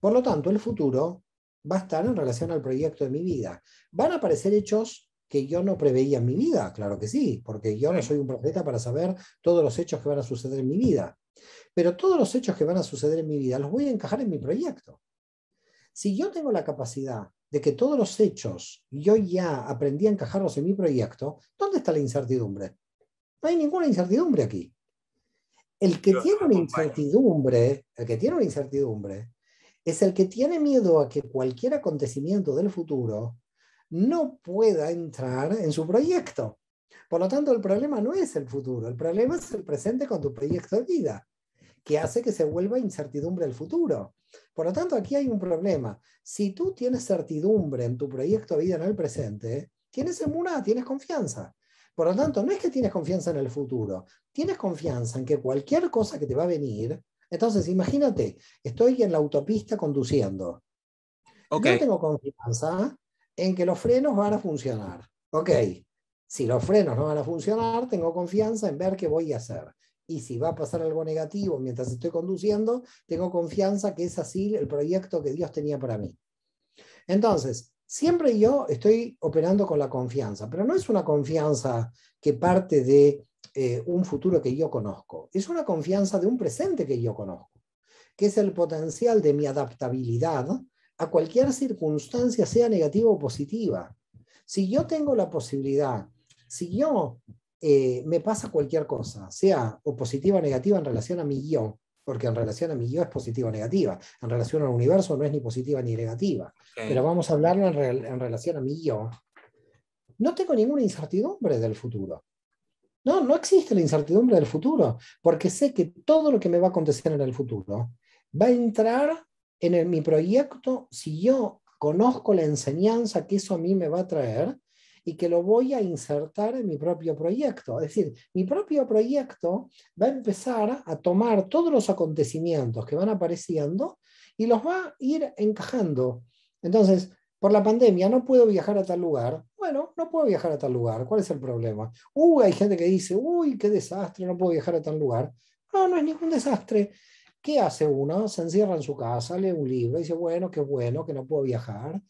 Por lo tanto, el futuro va a estar en relación al proyecto de mi vida. Van a aparecer hechos que yo no preveía en mi vida, claro que sí, porque yo no soy un profeta para saber todos los hechos que van a suceder en mi vida. Pero todos los hechos que van a suceder en mi vida los voy a encajar en mi proyecto. Si yo tengo la capacidad de que todos los hechos yo ya aprendí a encajarlos en mi proyecto, ¿dónde está la incertidumbre? No hay ninguna incertidumbre aquí. El que, tiene una incertidumbre, el que tiene una incertidumbre es el que tiene miedo a que cualquier acontecimiento del futuro no pueda entrar en su proyecto. Por lo tanto, el problema no es el futuro, el problema es el presente con tu proyecto de vida, que hace que se vuelva incertidumbre el futuro. Por lo tanto, aquí hay un problema. Si tú tienes certidumbre en tu proyecto de vida en el presente, tienes emuna, tienes confianza. Por lo tanto, no es que tienes confianza en el futuro, tienes confianza en que cualquier cosa que te va a venir, entonces imagínate, estoy en la autopista conduciendo. Okay. tengo confianza en que los frenos van a funcionar. Ok, si los frenos no van a funcionar, tengo confianza en ver qué voy a hacer. Y si va a pasar algo negativo mientras estoy conduciendo, tengo confianza que es así el proyecto que Dios tenía para mí. Entonces, siempre yo estoy operando con la confianza, pero no es una confianza que parte de eh, un futuro que yo conozco, es una confianza de un presente que yo conozco, que es el potencial de mi adaptabilidad a cualquier circunstancia, sea negativa o positiva. Si yo tengo la posibilidad, si yo eh, me pasa cualquier cosa, sea o positiva o negativa en relación a mi yo, porque en relación a mi yo es positiva o negativa, en relación al universo no es ni positiva ni negativa, pero vamos a hablarlo en, relación a mi yo. No tengo ninguna incertidumbre del futuro. No, no existe la incertidumbre del futuro, porque sé que todo lo que me va a acontecer en el futuro va a entrar en mi proyecto si yo conozco la enseñanza que eso a mí me va a traer y que lo voy a insertar en mi propio proyecto. Es decir, mi propio proyecto va a empezar a tomar todos los acontecimientos que van apareciendo y los va a ir encajando. Entonces, por la pandemia no puedo viajar a tal lugar. Bueno, no puedo viajar a tal lugar. ¿Cuál es el problema? Uy, hay gente que dice, uy, qué desastre, no puedo viajar a tal lugar. No, no es ningún desastre. ¿Qué hace uno? Se encierra en su casa, lee un libro, y dice, bueno, qué bueno que no puedo viajar.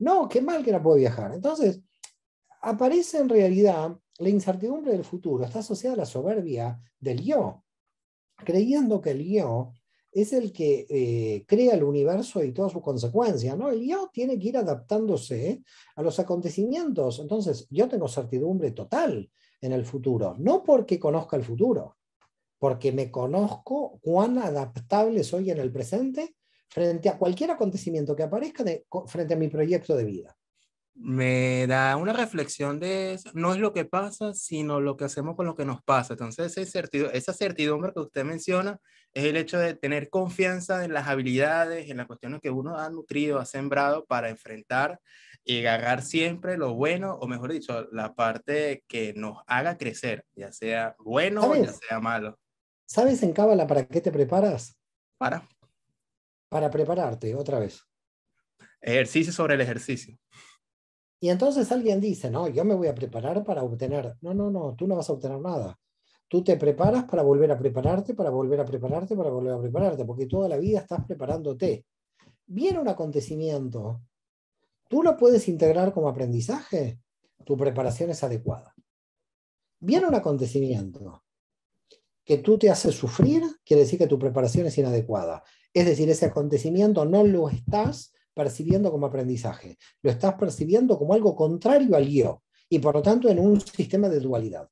No, qué mal que no puedo viajar. Entonces, aparece en realidad la incertidumbre del futuro, está asociada a la soberbia del yo, creyendo que el yo es el que eh, crea el universo y todas sus consecuencias, ¿no? El yo tiene que ir adaptándose a los acontecimientos, entonces yo tengo certidumbre total en el futuro, no porque conozca el futuro, porque me conozco cuán adaptable soy en el presente frente a cualquier acontecimiento que aparezca frente a mi proyecto de vida me da una reflexión de eso. No es lo que pasa, sino lo que hacemos con lo que nos pasa. Entonces, esa certidumbre, esa certidumbre que usted menciona es el hecho de tener confianza en las habilidades, en las cuestiones que uno ha nutrido, ha sembrado para enfrentar y agarrar siempre lo bueno, o mejor dicho, la parte que nos haga crecer, ya sea bueno o ya sea malo. ¿Sabes en Cábala para qué te preparas? Para. Para prepararte, otra vez. Ejercicio sobre el ejercicio. Y entonces alguien dice, no, yo me voy a preparar para obtener. No, no, no, tú no vas a obtener nada. Tú te preparas para volver a prepararte, para volver a prepararte, para volver a prepararte, porque toda la vida estás preparándote. Viene un acontecimiento, tú lo puedes integrar como aprendizaje, tu preparación es adecuada. Viene un acontecimiento que tú te haces sufrir, quiere decir que tu preparación es inadecuada. Es decir, ese acontecimiento no lo estás percibiendo como aprendizaje, lo estás percibiendo como algo contrario al yo y por lo tanto en un sistema de dualidad.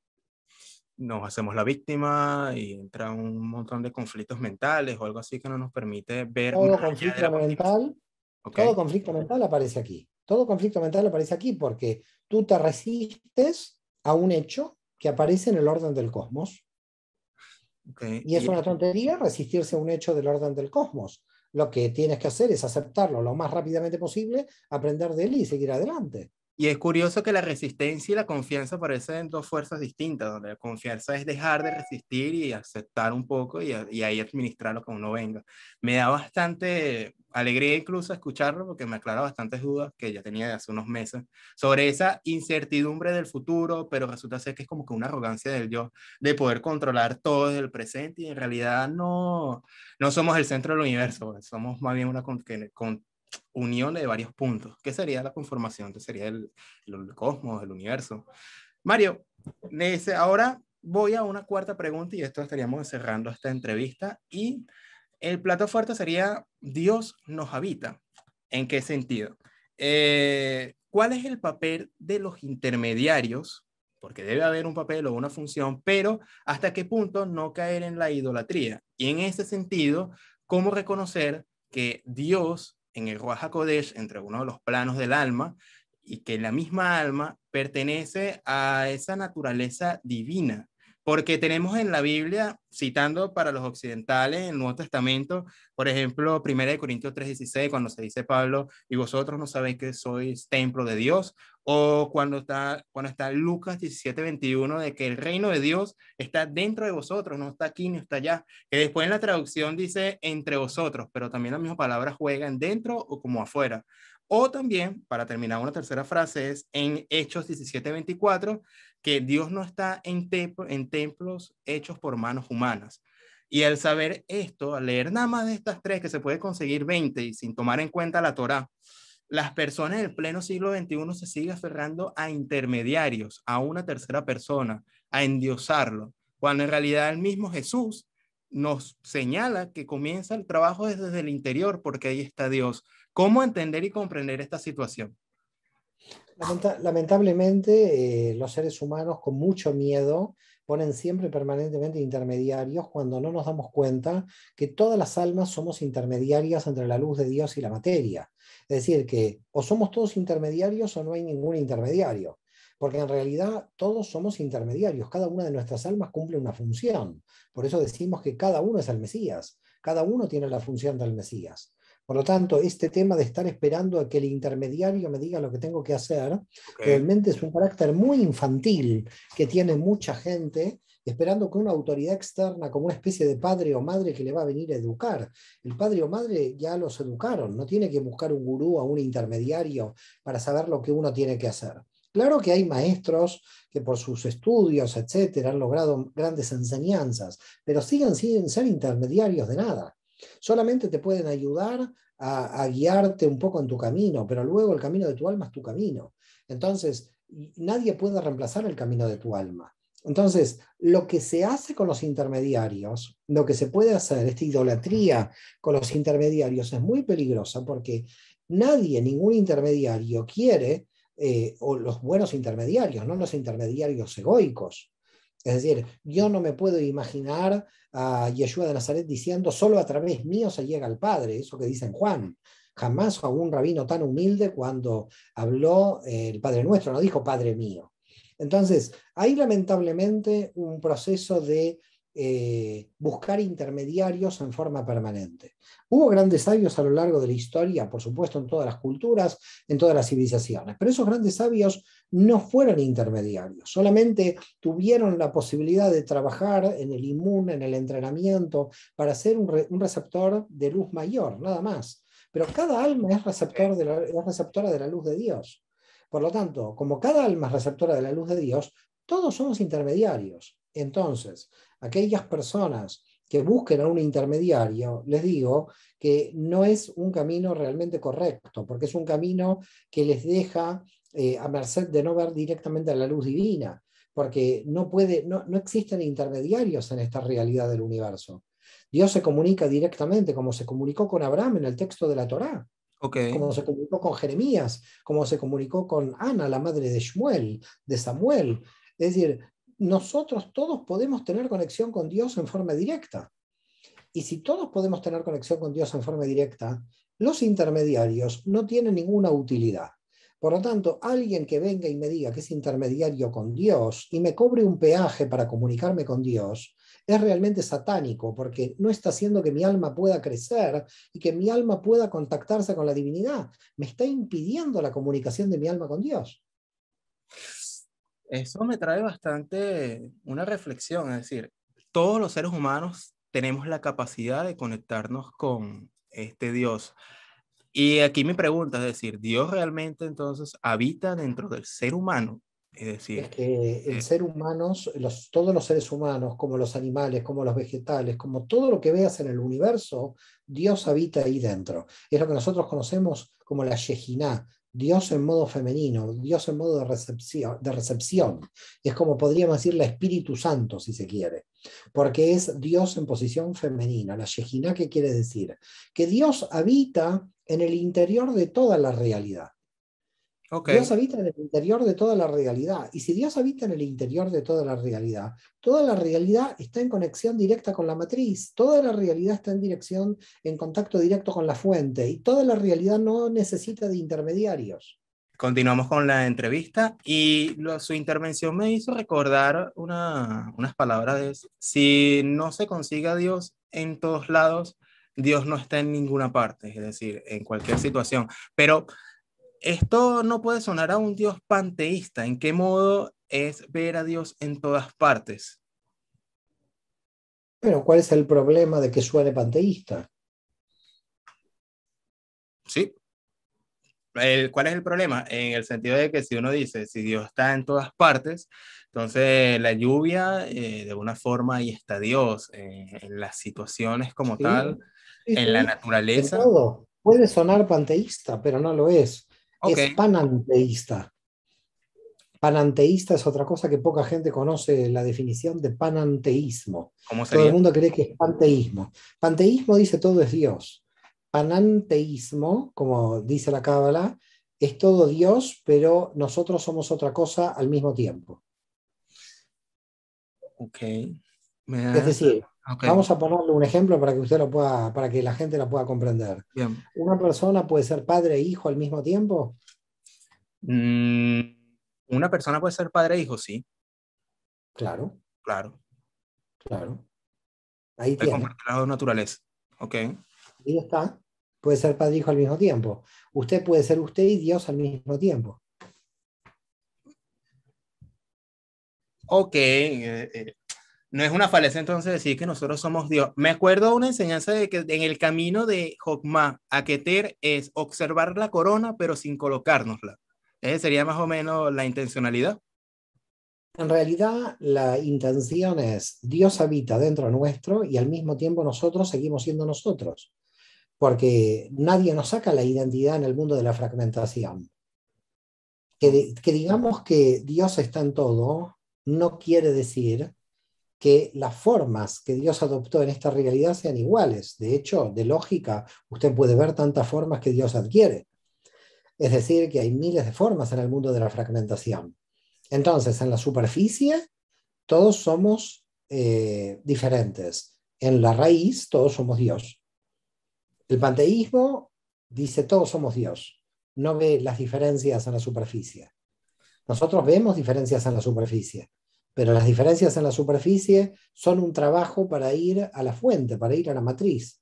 Nos hacemos la víctima y entra un montón de conflictos mentales o algo así que no nos permite ver. Todo conflicto mental, todo conflicto mental aparece aquí. Todo conflicto mental aparece aquí porque tú te resistes a un hecho que aparece en el orden del cosmos. Y es una tontería resistirse a un hecho del orden del cosmos lo que tienes que hacer es aceptarlo lo más rápidamente posible, aprender de él y seguir adelante. Y es curioso que la resistencia y la confianza parecen dos fuerzas distintas, donde la confianza es dejar de resistir y aceptar un poco y, ahí administrar lo que uno venga. Me da bastante alegría incluso escucharlo porque me aclara bastantes dudas que ya tenía de hace unos meses sobre esa incertidumbre del futuro, pero resulta ser que es como que una arrogancia del yo de poder controlar todo desde el presente y en realidad no, no somos el centro del universo, pues, somos más bien una con, unión de varios puntos, ¿Qué sería la conformación, ¿Qué sería el, cosmos, el universo. Mario, dice, ahora voy a una cuarta pregunta y esto estaríamos cerrando esta entrevista y el plato fuerte sería Dios nos habita. ¿En qué sentido? Eh, ¿Cuál es el papel de los intermediarios? Porque debe haber un papel o una función, pero ¿hasta qué punto no caer en la idolatría? Y en ese sentido, ¿cómo reconocer que Dios en el Ruach entre uno de los planos del alma, y que la misma alma pertenece a esa naturaleza divina porque tenemos en la Biblia, citando para los occidentales, en el Nuevo Testamento, por ejemplo, 1 Corintios 3:16, cuando se dice Pablo, y vosotros no sabéis que sois templo de Dios, o cuando está, cuando está Lucas 17:21, de que el reino de Dios está dentro de vosotros, no está aquí ni está allá, que después en la traducción dice entre vosotros, pero también las mismas palabras juegan dentro o como afuera. O también, para terminar una tercera frase, es en Hechos 17:24, que Dios no está en, templos hechos por manos humanas. Y al saber esto, al leer nada más de estas tres, que se puede conseguir 20 y sin tomar en cuenta la Torá, las personas del pleno siglo XXI se siguen aferrando a intermediarios, a una tercera persona, a endiosarlo, cuando en realidad el mismo Jesús nos señala que comienza el trabajo desde el interior, porque ahí está Dios. ¿Cómo entender y comprender esta situación? lamentablemente, eh, los seres humanos con mucho miedo ponen siempre permanentemente intermediarios cuando no nos damos cuenta que todas las almas somos intermediarias entre la luz de Dios y la materia. Es decir, que o somos todos intermediarios o no hay ningún intermediario, porque en realidad todos somos intermediarios, cada una de nuestras almas cumple una función. Por eso decimos que cada uno es el Mesías, cada uno tiene la función del Mesías. Por lo tanto, este tema de estar esperando a que el intermediario me diga lo que tengo que hacer, realmente es un carácter muy infantil que tiene mucha gente esperando que una autoridad externa, como una especie de padre o madre que le va a venir a educar. El padre o madre ya los educaron, no tiene que buscar un gurú o un intermediario para saber lo que uno tiene que hacer. Claro que hay maestros que por sus estudios, etcétera, han logrado grandes enseñanzas, pero siguen sin ser intermediarios de nada. Solamente te pueden ayudar a, guiarte un poco en tu camino, pero luego el camino de tu alma es tu camino. Entonces, nadie puede reemplazar el camino de tu alma. Entonces, lo que se hace con los intermediarios, lo que se puede hacer, esta idolatría con los intermediarios es muy peligrosa porque nadie, ningún intermediario quiere, eh, o los buenos intermediarios, no los intermediarios egoicos, es decir, yo no me puedo imaginar a Yeshua de Nazaret diciendo, solo a través mío se llega al Padre, eso que dice Juan. Jamás algún un rabino tan humilde cuando habló eh, el Padre Nuestro, no dijo Padre mío. Entonces, hay lamentablemente un proceso de eh, buscar intermediarios en forma permanente. Hubo grandes sabios a lo largo de la historia, por supuesto, en todas las culturas, en todas las civilizaciones, pero esos grandes sabios no fueron intermediarios, solamente tuvieron la posibilidad de trabajar en el inmune, en el entrenamiento, para ser un, receptor de luz mayor, nada más. Pero cada alma es, de la, es receptora de la luz de Dios. Por lo tanto, como cada alma es receptora de la luz de Dios, todos somos intermediarios. Entonces, aquellas personas que busquen a un intermediario, les digo que no es un camino realmente correcto, porque es un camino que les deja eh, a merced de no ver directamente a la luz divina, porque no, puede, no, existen intermediarios en esta realidad del universo. Dios se comunica directamente, como se comunicó con Abraham en el texto de la Torá. Como se comunicó con Jeremías, como se comunicó con Ana, la madre de Shmuel, de Samuel. Es decir, nosotros todos podemos tener conexión con Dios en forma directa. Y si todos podemos tener conexión con Dios en forma directa, los intermediarios no tienen ninguna utilidad. Por lo tanto, alguien que venga y me diga que es intermediario con Dios y me cobre un peaje para comunicarme con Dios, es realmente satánico porque no está haciendo que mi alma pueda crecer y que mi alma pueda contactarse con la divinidad. Me está impidiendo la comunicación de mi alma con Dios. Eso me trae bastante una reflexión, es decir, todos los seres humanos tenemos la capacidad de conectarnos con este Dios. Y aquí mi pregunta es decir, ¿Dios realmente entonces habita dentro del ser humano? Es decir, es que el eh, ser humano, todos los seres humanos, como los animales, como los vegetales, como todo lo que veas en el universo, Dios habita ahí dentro. Es lo que nosotros conocemos como la Yejiná, Dios en modo femenino, Dios en modo de recepción, de recepción. Es como podríamos decir la Espíritu Santo, si se quiere, porque es Dios en posición femenina. La Yejiná, ¿qué quiere decir? Que Dios habita en el interior de toda la realidad. Dios habita en el interior de toda la realidad. Y si Dios habita en el interior de toda la realidad, toda la realidad está en conexión directa con la matriz, toda la realidad está en dirección, en contacto directo con la fuente, y toda la realidad no necesita de intermediarios. Continuamos con la entrevista y su intervención me hizo recordar unas palabras de, si no se consigue a Dios en todos lados, Dios no está en ninguna parte, es decir, en cualquier situación. Pero esto no puede sonar a un Dios panteísta. ¿En qué modo es ver a Dios en todas partes? Pero ¿cuál es el problema de que suene panteísta? Sí. ¿Cuál es el problema? En el sentido de que si uno dice, si Dios está en todas partes, entonces la lluvia, eh, de una forma, ahí está Dios, eh, en las situaciones como tal, en la naturaleza. Puede sonar panteísta, pero no lo es. Es pananteísta. Pananteísta es otra cosa que poca gente conoce, la definición de pananteísmo. Todo el mundo cree que es panteísmo. Panteísmo dice todo es Dios. Pananteísmo, como dice la Cábala, es todo Dios, pero nosotros somos otra cosa al mismo tiempo. Ok. Es decir, Vamos a ponerle un ejemplo para que usted lo pueda, para que la gente lo pueda comprender. ¿Una persona puede ser padre e hijo al mismo tiempo? Mm, una persona puede ser padre e hijo, sí. Claro. Claro. Claro. Ahí Ok. Ahí está. Puede ser padre e hijo al mismo tiempo. Usted puede ser usted y Dios al mismo tiempo. Ok, eh, eh, no es una falacia entonces decir que nosotros somos Dios. Me acuerdo una enseñanza de que en el camino de Jokma a Keter es observar la corona pero sin colocárnosla. sería más o menos la intencionalidad. En realidad, la intención es Dios habita dentro nuestro y al mismo tiempo nosotros seguimos siendo nosotros, porque nadie nos saca la identidad en el mundo de la fragmentación. Que, que digamos que Dios está en todo no quiere decir que las formas que Dios adoptó en esta realidad sean iguales. De hecho, de lógica, usted puede ver tantas formas que Dios adquiere. Es decir, que hay miles de formas en el mundo de la fragmentación. Entonces, en la superficie, todos somos eh, diferentes. En la raíz, todos somos Dios. El panteísmo dice todos somos Dios. No ve las diferencias en la superficie. Nosotros vemos diferencias en la superficie, pero las diferencias en la superficie son un trabajo para ir a la fuente, para ir a la matriz.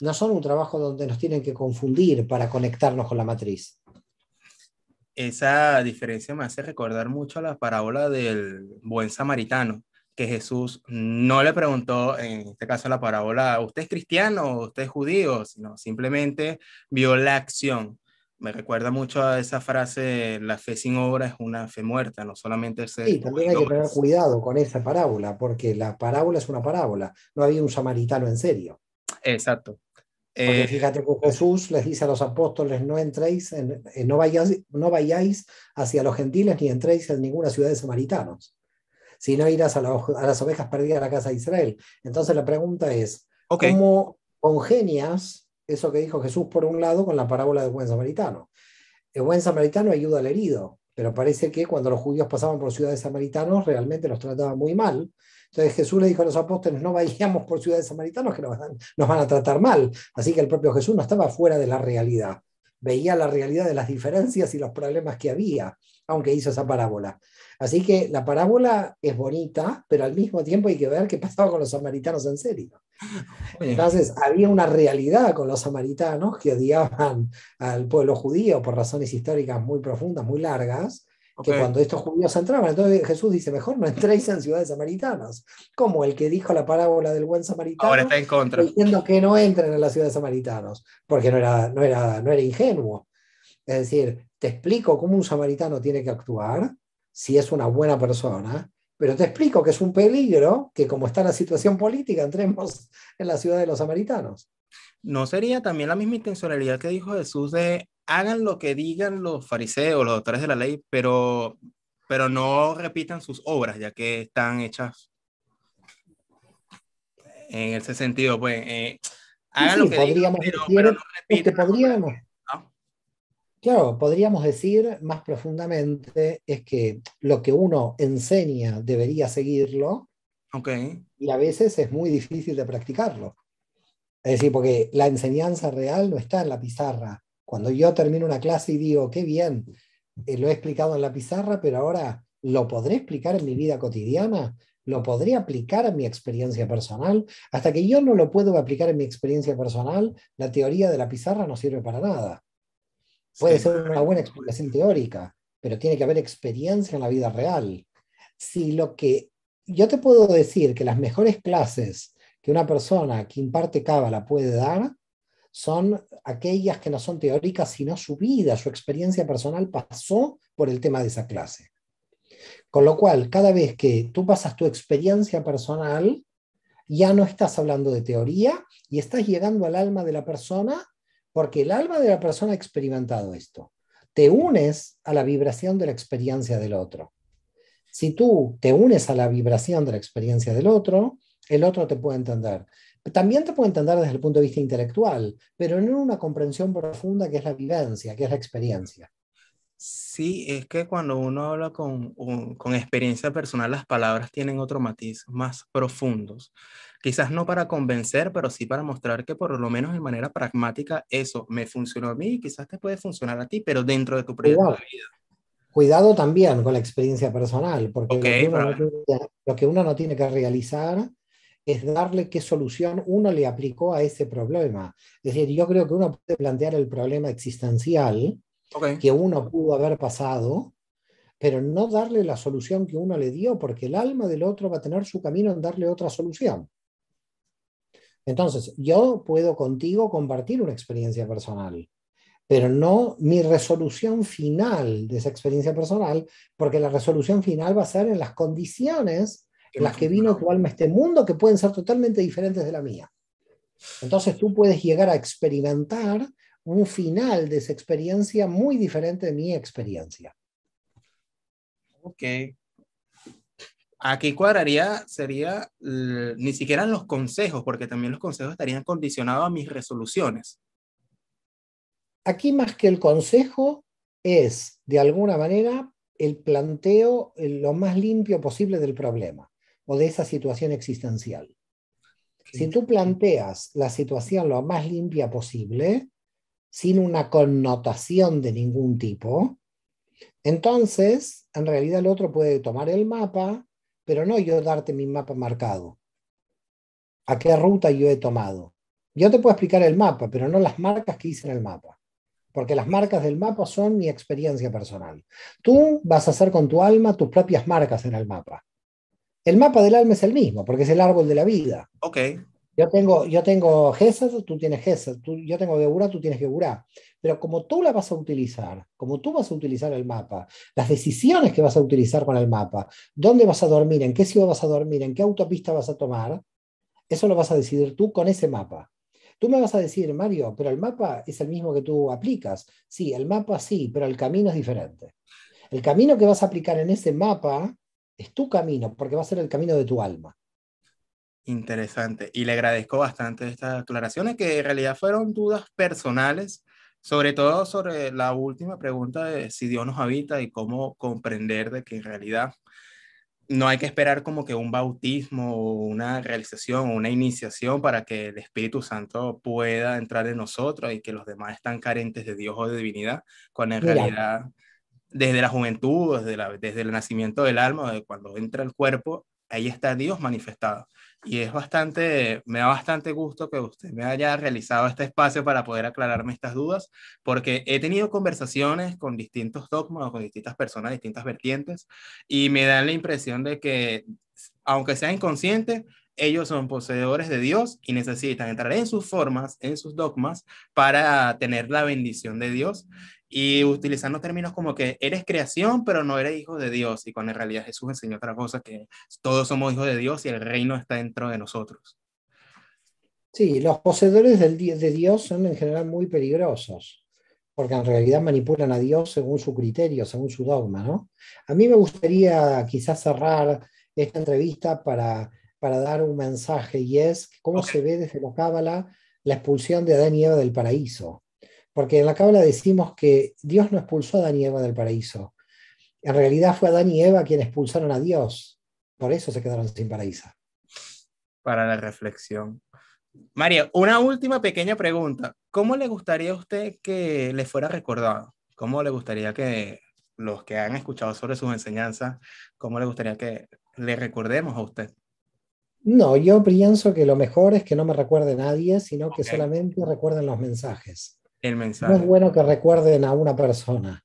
No son un trabajo donde nos tienen que confundir para conectarnos con la matriz. Esa diferencia me hace recordar mucho a la parábola del buen samaritano, que Jesús no le preguntó, en este caso la parábola, ¿usted es cristiano o usted es judío? Sino simplemente vio la acción me recuerda mucho a esa frase, la fe sin obra es una fe muerta, no solamente ese... Sí, también hay que tener cuidado con esa parábola, porque la parábola es una parábola, no había un samaritano en serio. Exacto. Porque eh, fíjate que Jesús les dice a los apóstoles, no entréis, no, vayáis, no vayáis hacia los gentiles ni entréis en ninguna ciudad de samaritanos, Si no, irás a, las ovejas perdidas de la casa de Israel. Entonces la pregunta es, ¿cómo congenias eso que dijo Jesús por un lado con la parábola del buen samaritano. El buen samaritano ayuda al herido, pero parece que cuando los judíos pasaban por ciudades samaritanos realmente los trataban muy mal. Entonces Jesús le dijo a los apóstoles, no vayamos por ciudades samaritanos que nos van, nos van a tratar mal. Así que el propio Jesús no estaba fuera de la realidad veía la realidad de las diferencias y los problemas que había, aunque hizo esa parábola. Así que la parábola es bonita, pero al mismo tiempo hay que ver qué pasaba con los samaritanos en serio. Entonces, había una realidad con los samaritanos que odiaban al pueblo judío por razones históricas muy profundas, muy largas, porque cuando estos judíos entraban. Entonces Jesús dice, mejor no entréis en ciudades samaritanas, como el que dijo la parábola del buen samaritano, está en contra. diciendo que no entren en las ciudades samaritanos, porque no era, no, era, no era ingenuo. Es decir, te explico cómo un samaritano tiene que actuar, si es una buena persona, pero te explico que es un peligro que como está la situación política, entremos en la ciudad de los samaritanos. ¿No sería también la misma intencionalidad que dijo Jesús de hagan lo que digan los fariseos, los doctores de la ley, pero, pero no repitan sus obras, ya que están hechas en ese sentido, pues. Eh, hagan lo que podríamos pero, no Claro, podríamos decir más profundamente es que lo que uno enseña debería seguirlo. Okay. Y a veces es muy difícil de practicarlo. Es decir, porque la enseñanza real no está en la pizarra, cuando yo termino una clase y digo, qué bien, eh, lo he explicado en la pizarra, pero ahora lo podré explicar en mi vida cotidiana, lo podré aplicar a mi experiencia personal. Hasta que yo no lo puedo aplicar en mi experiencia personal, la teoría de la pizarra no sirve para nada. Puede ser una buena explicación teórica, pero tiene que haber experiencia en la vida real. Si lo que yo te puedo decir que las mejores clases que una persona que imparte cábala puede dar son aquellas que no son teóricas, sino su vida, su experiencia personal pasó por el tema de esa clase. Con lo cual, cada vez que tú pasas tu experiencia personal, ya no estás hablando de teoría y estás llegando al alma de la persona porque el alma de la persona ha experimentado esto. Te unes a la vibración de la experiencia del otro. Si tú te unes a la vibración de la experiencia del otro, el otro te puede entender. También te puedo entender desde el punto de vista intelectual, pero en una comprensión profunda que es la vivencia, que es la experiencia. Sí, es que cuando uno habla con, experiencia personal, las palabras tienen otro matiz más profundos. Quizás no para convencer, pero sí para mostrar que por lo menos de manera pragmática eso me funcionó a mí y quizás te puede funcionar a ti, pero dentro de tu proyecto vida cuidado también con la experiencia personal, porque lo, que uno no tiene que realizar es darle qué solución uno le aplicó a ese problema. Es decir, yo creo que uno puede plantear el problema existencial que uno pudo haber pasado, pero no darle la solución que uno le dio, porque el alma del otro va a tener su camino en darle otra solución. Entonces, yo puedo contigo compartir una experiencia personal, pero no mi resolución final de esa experiencia personal, porque la resolución final va a ser en las condiciones las que vino tu alma a este mundo, que pueden ser totalmente diferentes de la mía. Entonces tú puedes llegar a experimentar un final de esa experiencia muy diferente de mi experiencia. Ok. Aquí cuadraría, sería mm, ni siquiera los consejos, porque también los consejos estarían condicionados a mis resoluciones. Aquí más que el consejo es, de alguna manera, el planteo lo más limpio posible del problema o de esa situación existencial. Si tú planteas la situación lo más limpia posible, sin una connotación de ningún tipo, entonces en realidad el otro puede tomar el mapa, pero no yo darte mi mapa marcado. ¿A qué ruta yo he tomado? Yo te puedo explicar el mapa, pero no las marcas que hice en el mapa porque las marcas del mapa son mi experiencia personal. Tú vas a hacer con tu alma tus propias marcas en el mapa. El mapa del alma es el mismo, porque es el árbol de la vida. Ok. Yo tengo, yo tengo tú tienes gesas yo tengo Geburá, tú tienes Geburá. Pero como tú la vas a utilizar, como tú vas a utilizar el mapa, las decisiones que vas a utilizar con el mapa, dónde vas a dormir, en qué ciudad vas a dormir, en qué autopista vas a tomar, eso lo vas a decidir tú con ese mapa. Tú me vas a decir, Mario, pero el mapa es el mismo que tú aplicas. Sí, el mapa sí, pero el camino es diferente. El camino que vas a aplicar en ese mapa es tu camino, porque va a ser el camino de tu alma. Interesante. Y le agradezco bastante estas aclaraciones que en realidad fueron dudas personales, sobre todo sobre la última pregunta de si Dios nos habita y cómo comprender de que en realidad no hay que esperar como que un bautismo o una realización o una iniciación para que el Espíritu Santo pueda entrar en nosotros y que los demás están carentes de Dios o de divinidad, cuando en realidad desde la juventud, desde, la, desde el nacimiento del alma, de cuando entra el cuerpo, ahí está Dios manifestado. Y es bastante, me da bastante gusto que usted me haya realizado este espacio para poder aclararme estas dudas, porque he tenido conversaciones con distintos dogmas, con distintas personas, distintas vertientes, y me dan la impresión de que, aunque sea inconsciente, ellos son poseedores de Dios y necesitan entrar en sus formas, en sus dogmas, para tener la bendición de Dios y utilizando términos como que eres creación, pero no eres hijo de Dios, y cuando en realidad Jesús enseñó otra cosa, que todos somos hijos de Dios y el reino está dentro de nosotros. Sí, los poseedores del, de Dios son en general muy peligrosos, porque en realidad manipulan a Dios según su criterio, según su dogma, ¿no? A mí me gustaría quizás cerrar esta entrevista para, dar un mensaje, y es cómo se ve desde la Cábala la expulsión de Adán y Eva del paraíso porque en la Cábala decimos que Dios no expulsó a Adán y Eva del paraíso. En realidad fue Adán y Eva quienes expulsaron a Dios. Por eso se quedaron sin paraíso. Para la reflexión. María, una última pequeña pregunta. ¿Cómo le gustaría a usted que le fuera recordado? ¿Cómo le gustaría que los que han escuchado sobre sus enseñanzas, cómo le gustaría que le recordemos a usted? No, yo pienso que lo mejor es que no me recuerde nadie, sino que solamente recuerden los mensajes. No es bueno que recuerden a una persona,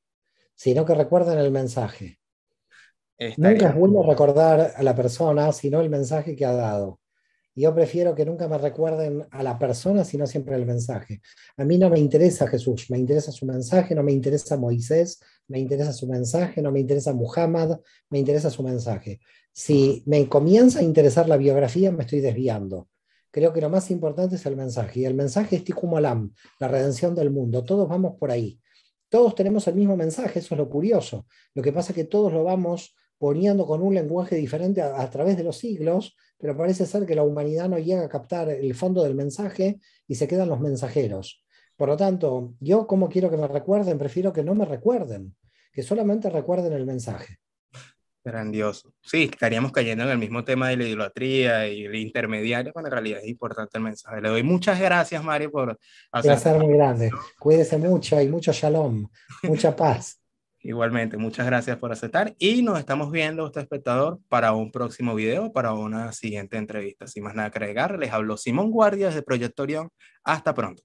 sino que recuerden el mensaje. Nunca es bueno recordar a la persona, sino el mensaje que ha dado. Yo prefiero que nunca me recuerden a la persona, sino siempre el mensaje. A mí no me interesa Jesús, me interesa su mensaje, no me interesa Moisés, me interesa su mensaje, no me interesa Muhammad, me interesa su mensaje. Si me comienza a interesar la biografía, me estoy desviando creo que lo más importante es el mensaje. Y el mensaje es Tikkun la redención del mundo. Todos vamos por ahí. Todos tenemos el mismo mensaje, eso es lo curioso. Lo que pasa es que todos lo vamos poniendo con un lenguaje diferente a, través de los siglos, pero parece ser que la humanidad no llega a captar el fondo del mensaje y se quedan los mensajeros. Por lo tanto, yo como quiero que me recuerden, prefiero que no me recuerden, que solamente recuerden el mensaje. Grandioso. Sí, estaríamos cayendo en el mismo tema de la idolatría y el intermediario, cuando en realidad es importante el mensaje. Le doy muchas gracias, Mario, por hacer. Placer muy grande. Cuídese mucho y mucho shalom, mucha paz. Igualmente, muchas gracias por aceptar y nos estamos viendo, este espectador, para un próximo video, para una siguiente entrevista. Sin más nada que agregar, les hablo, Simón Guardia desde Proyecto Hasta pronto.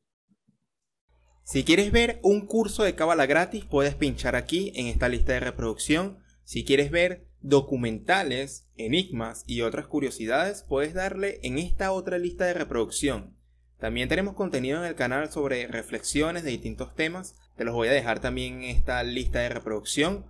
Si quieres ver un curso de cábala gratis, puedes pinchar aquí en esta lista de reproducción. Si quieres ver documentales, enigmas y otras curiosidades puedes darle en esta otra lista de reproducción. También tenemos contenido en el canal sobre reflexiones de distintos temas, te los voy a dejar también en esta lista de reproducción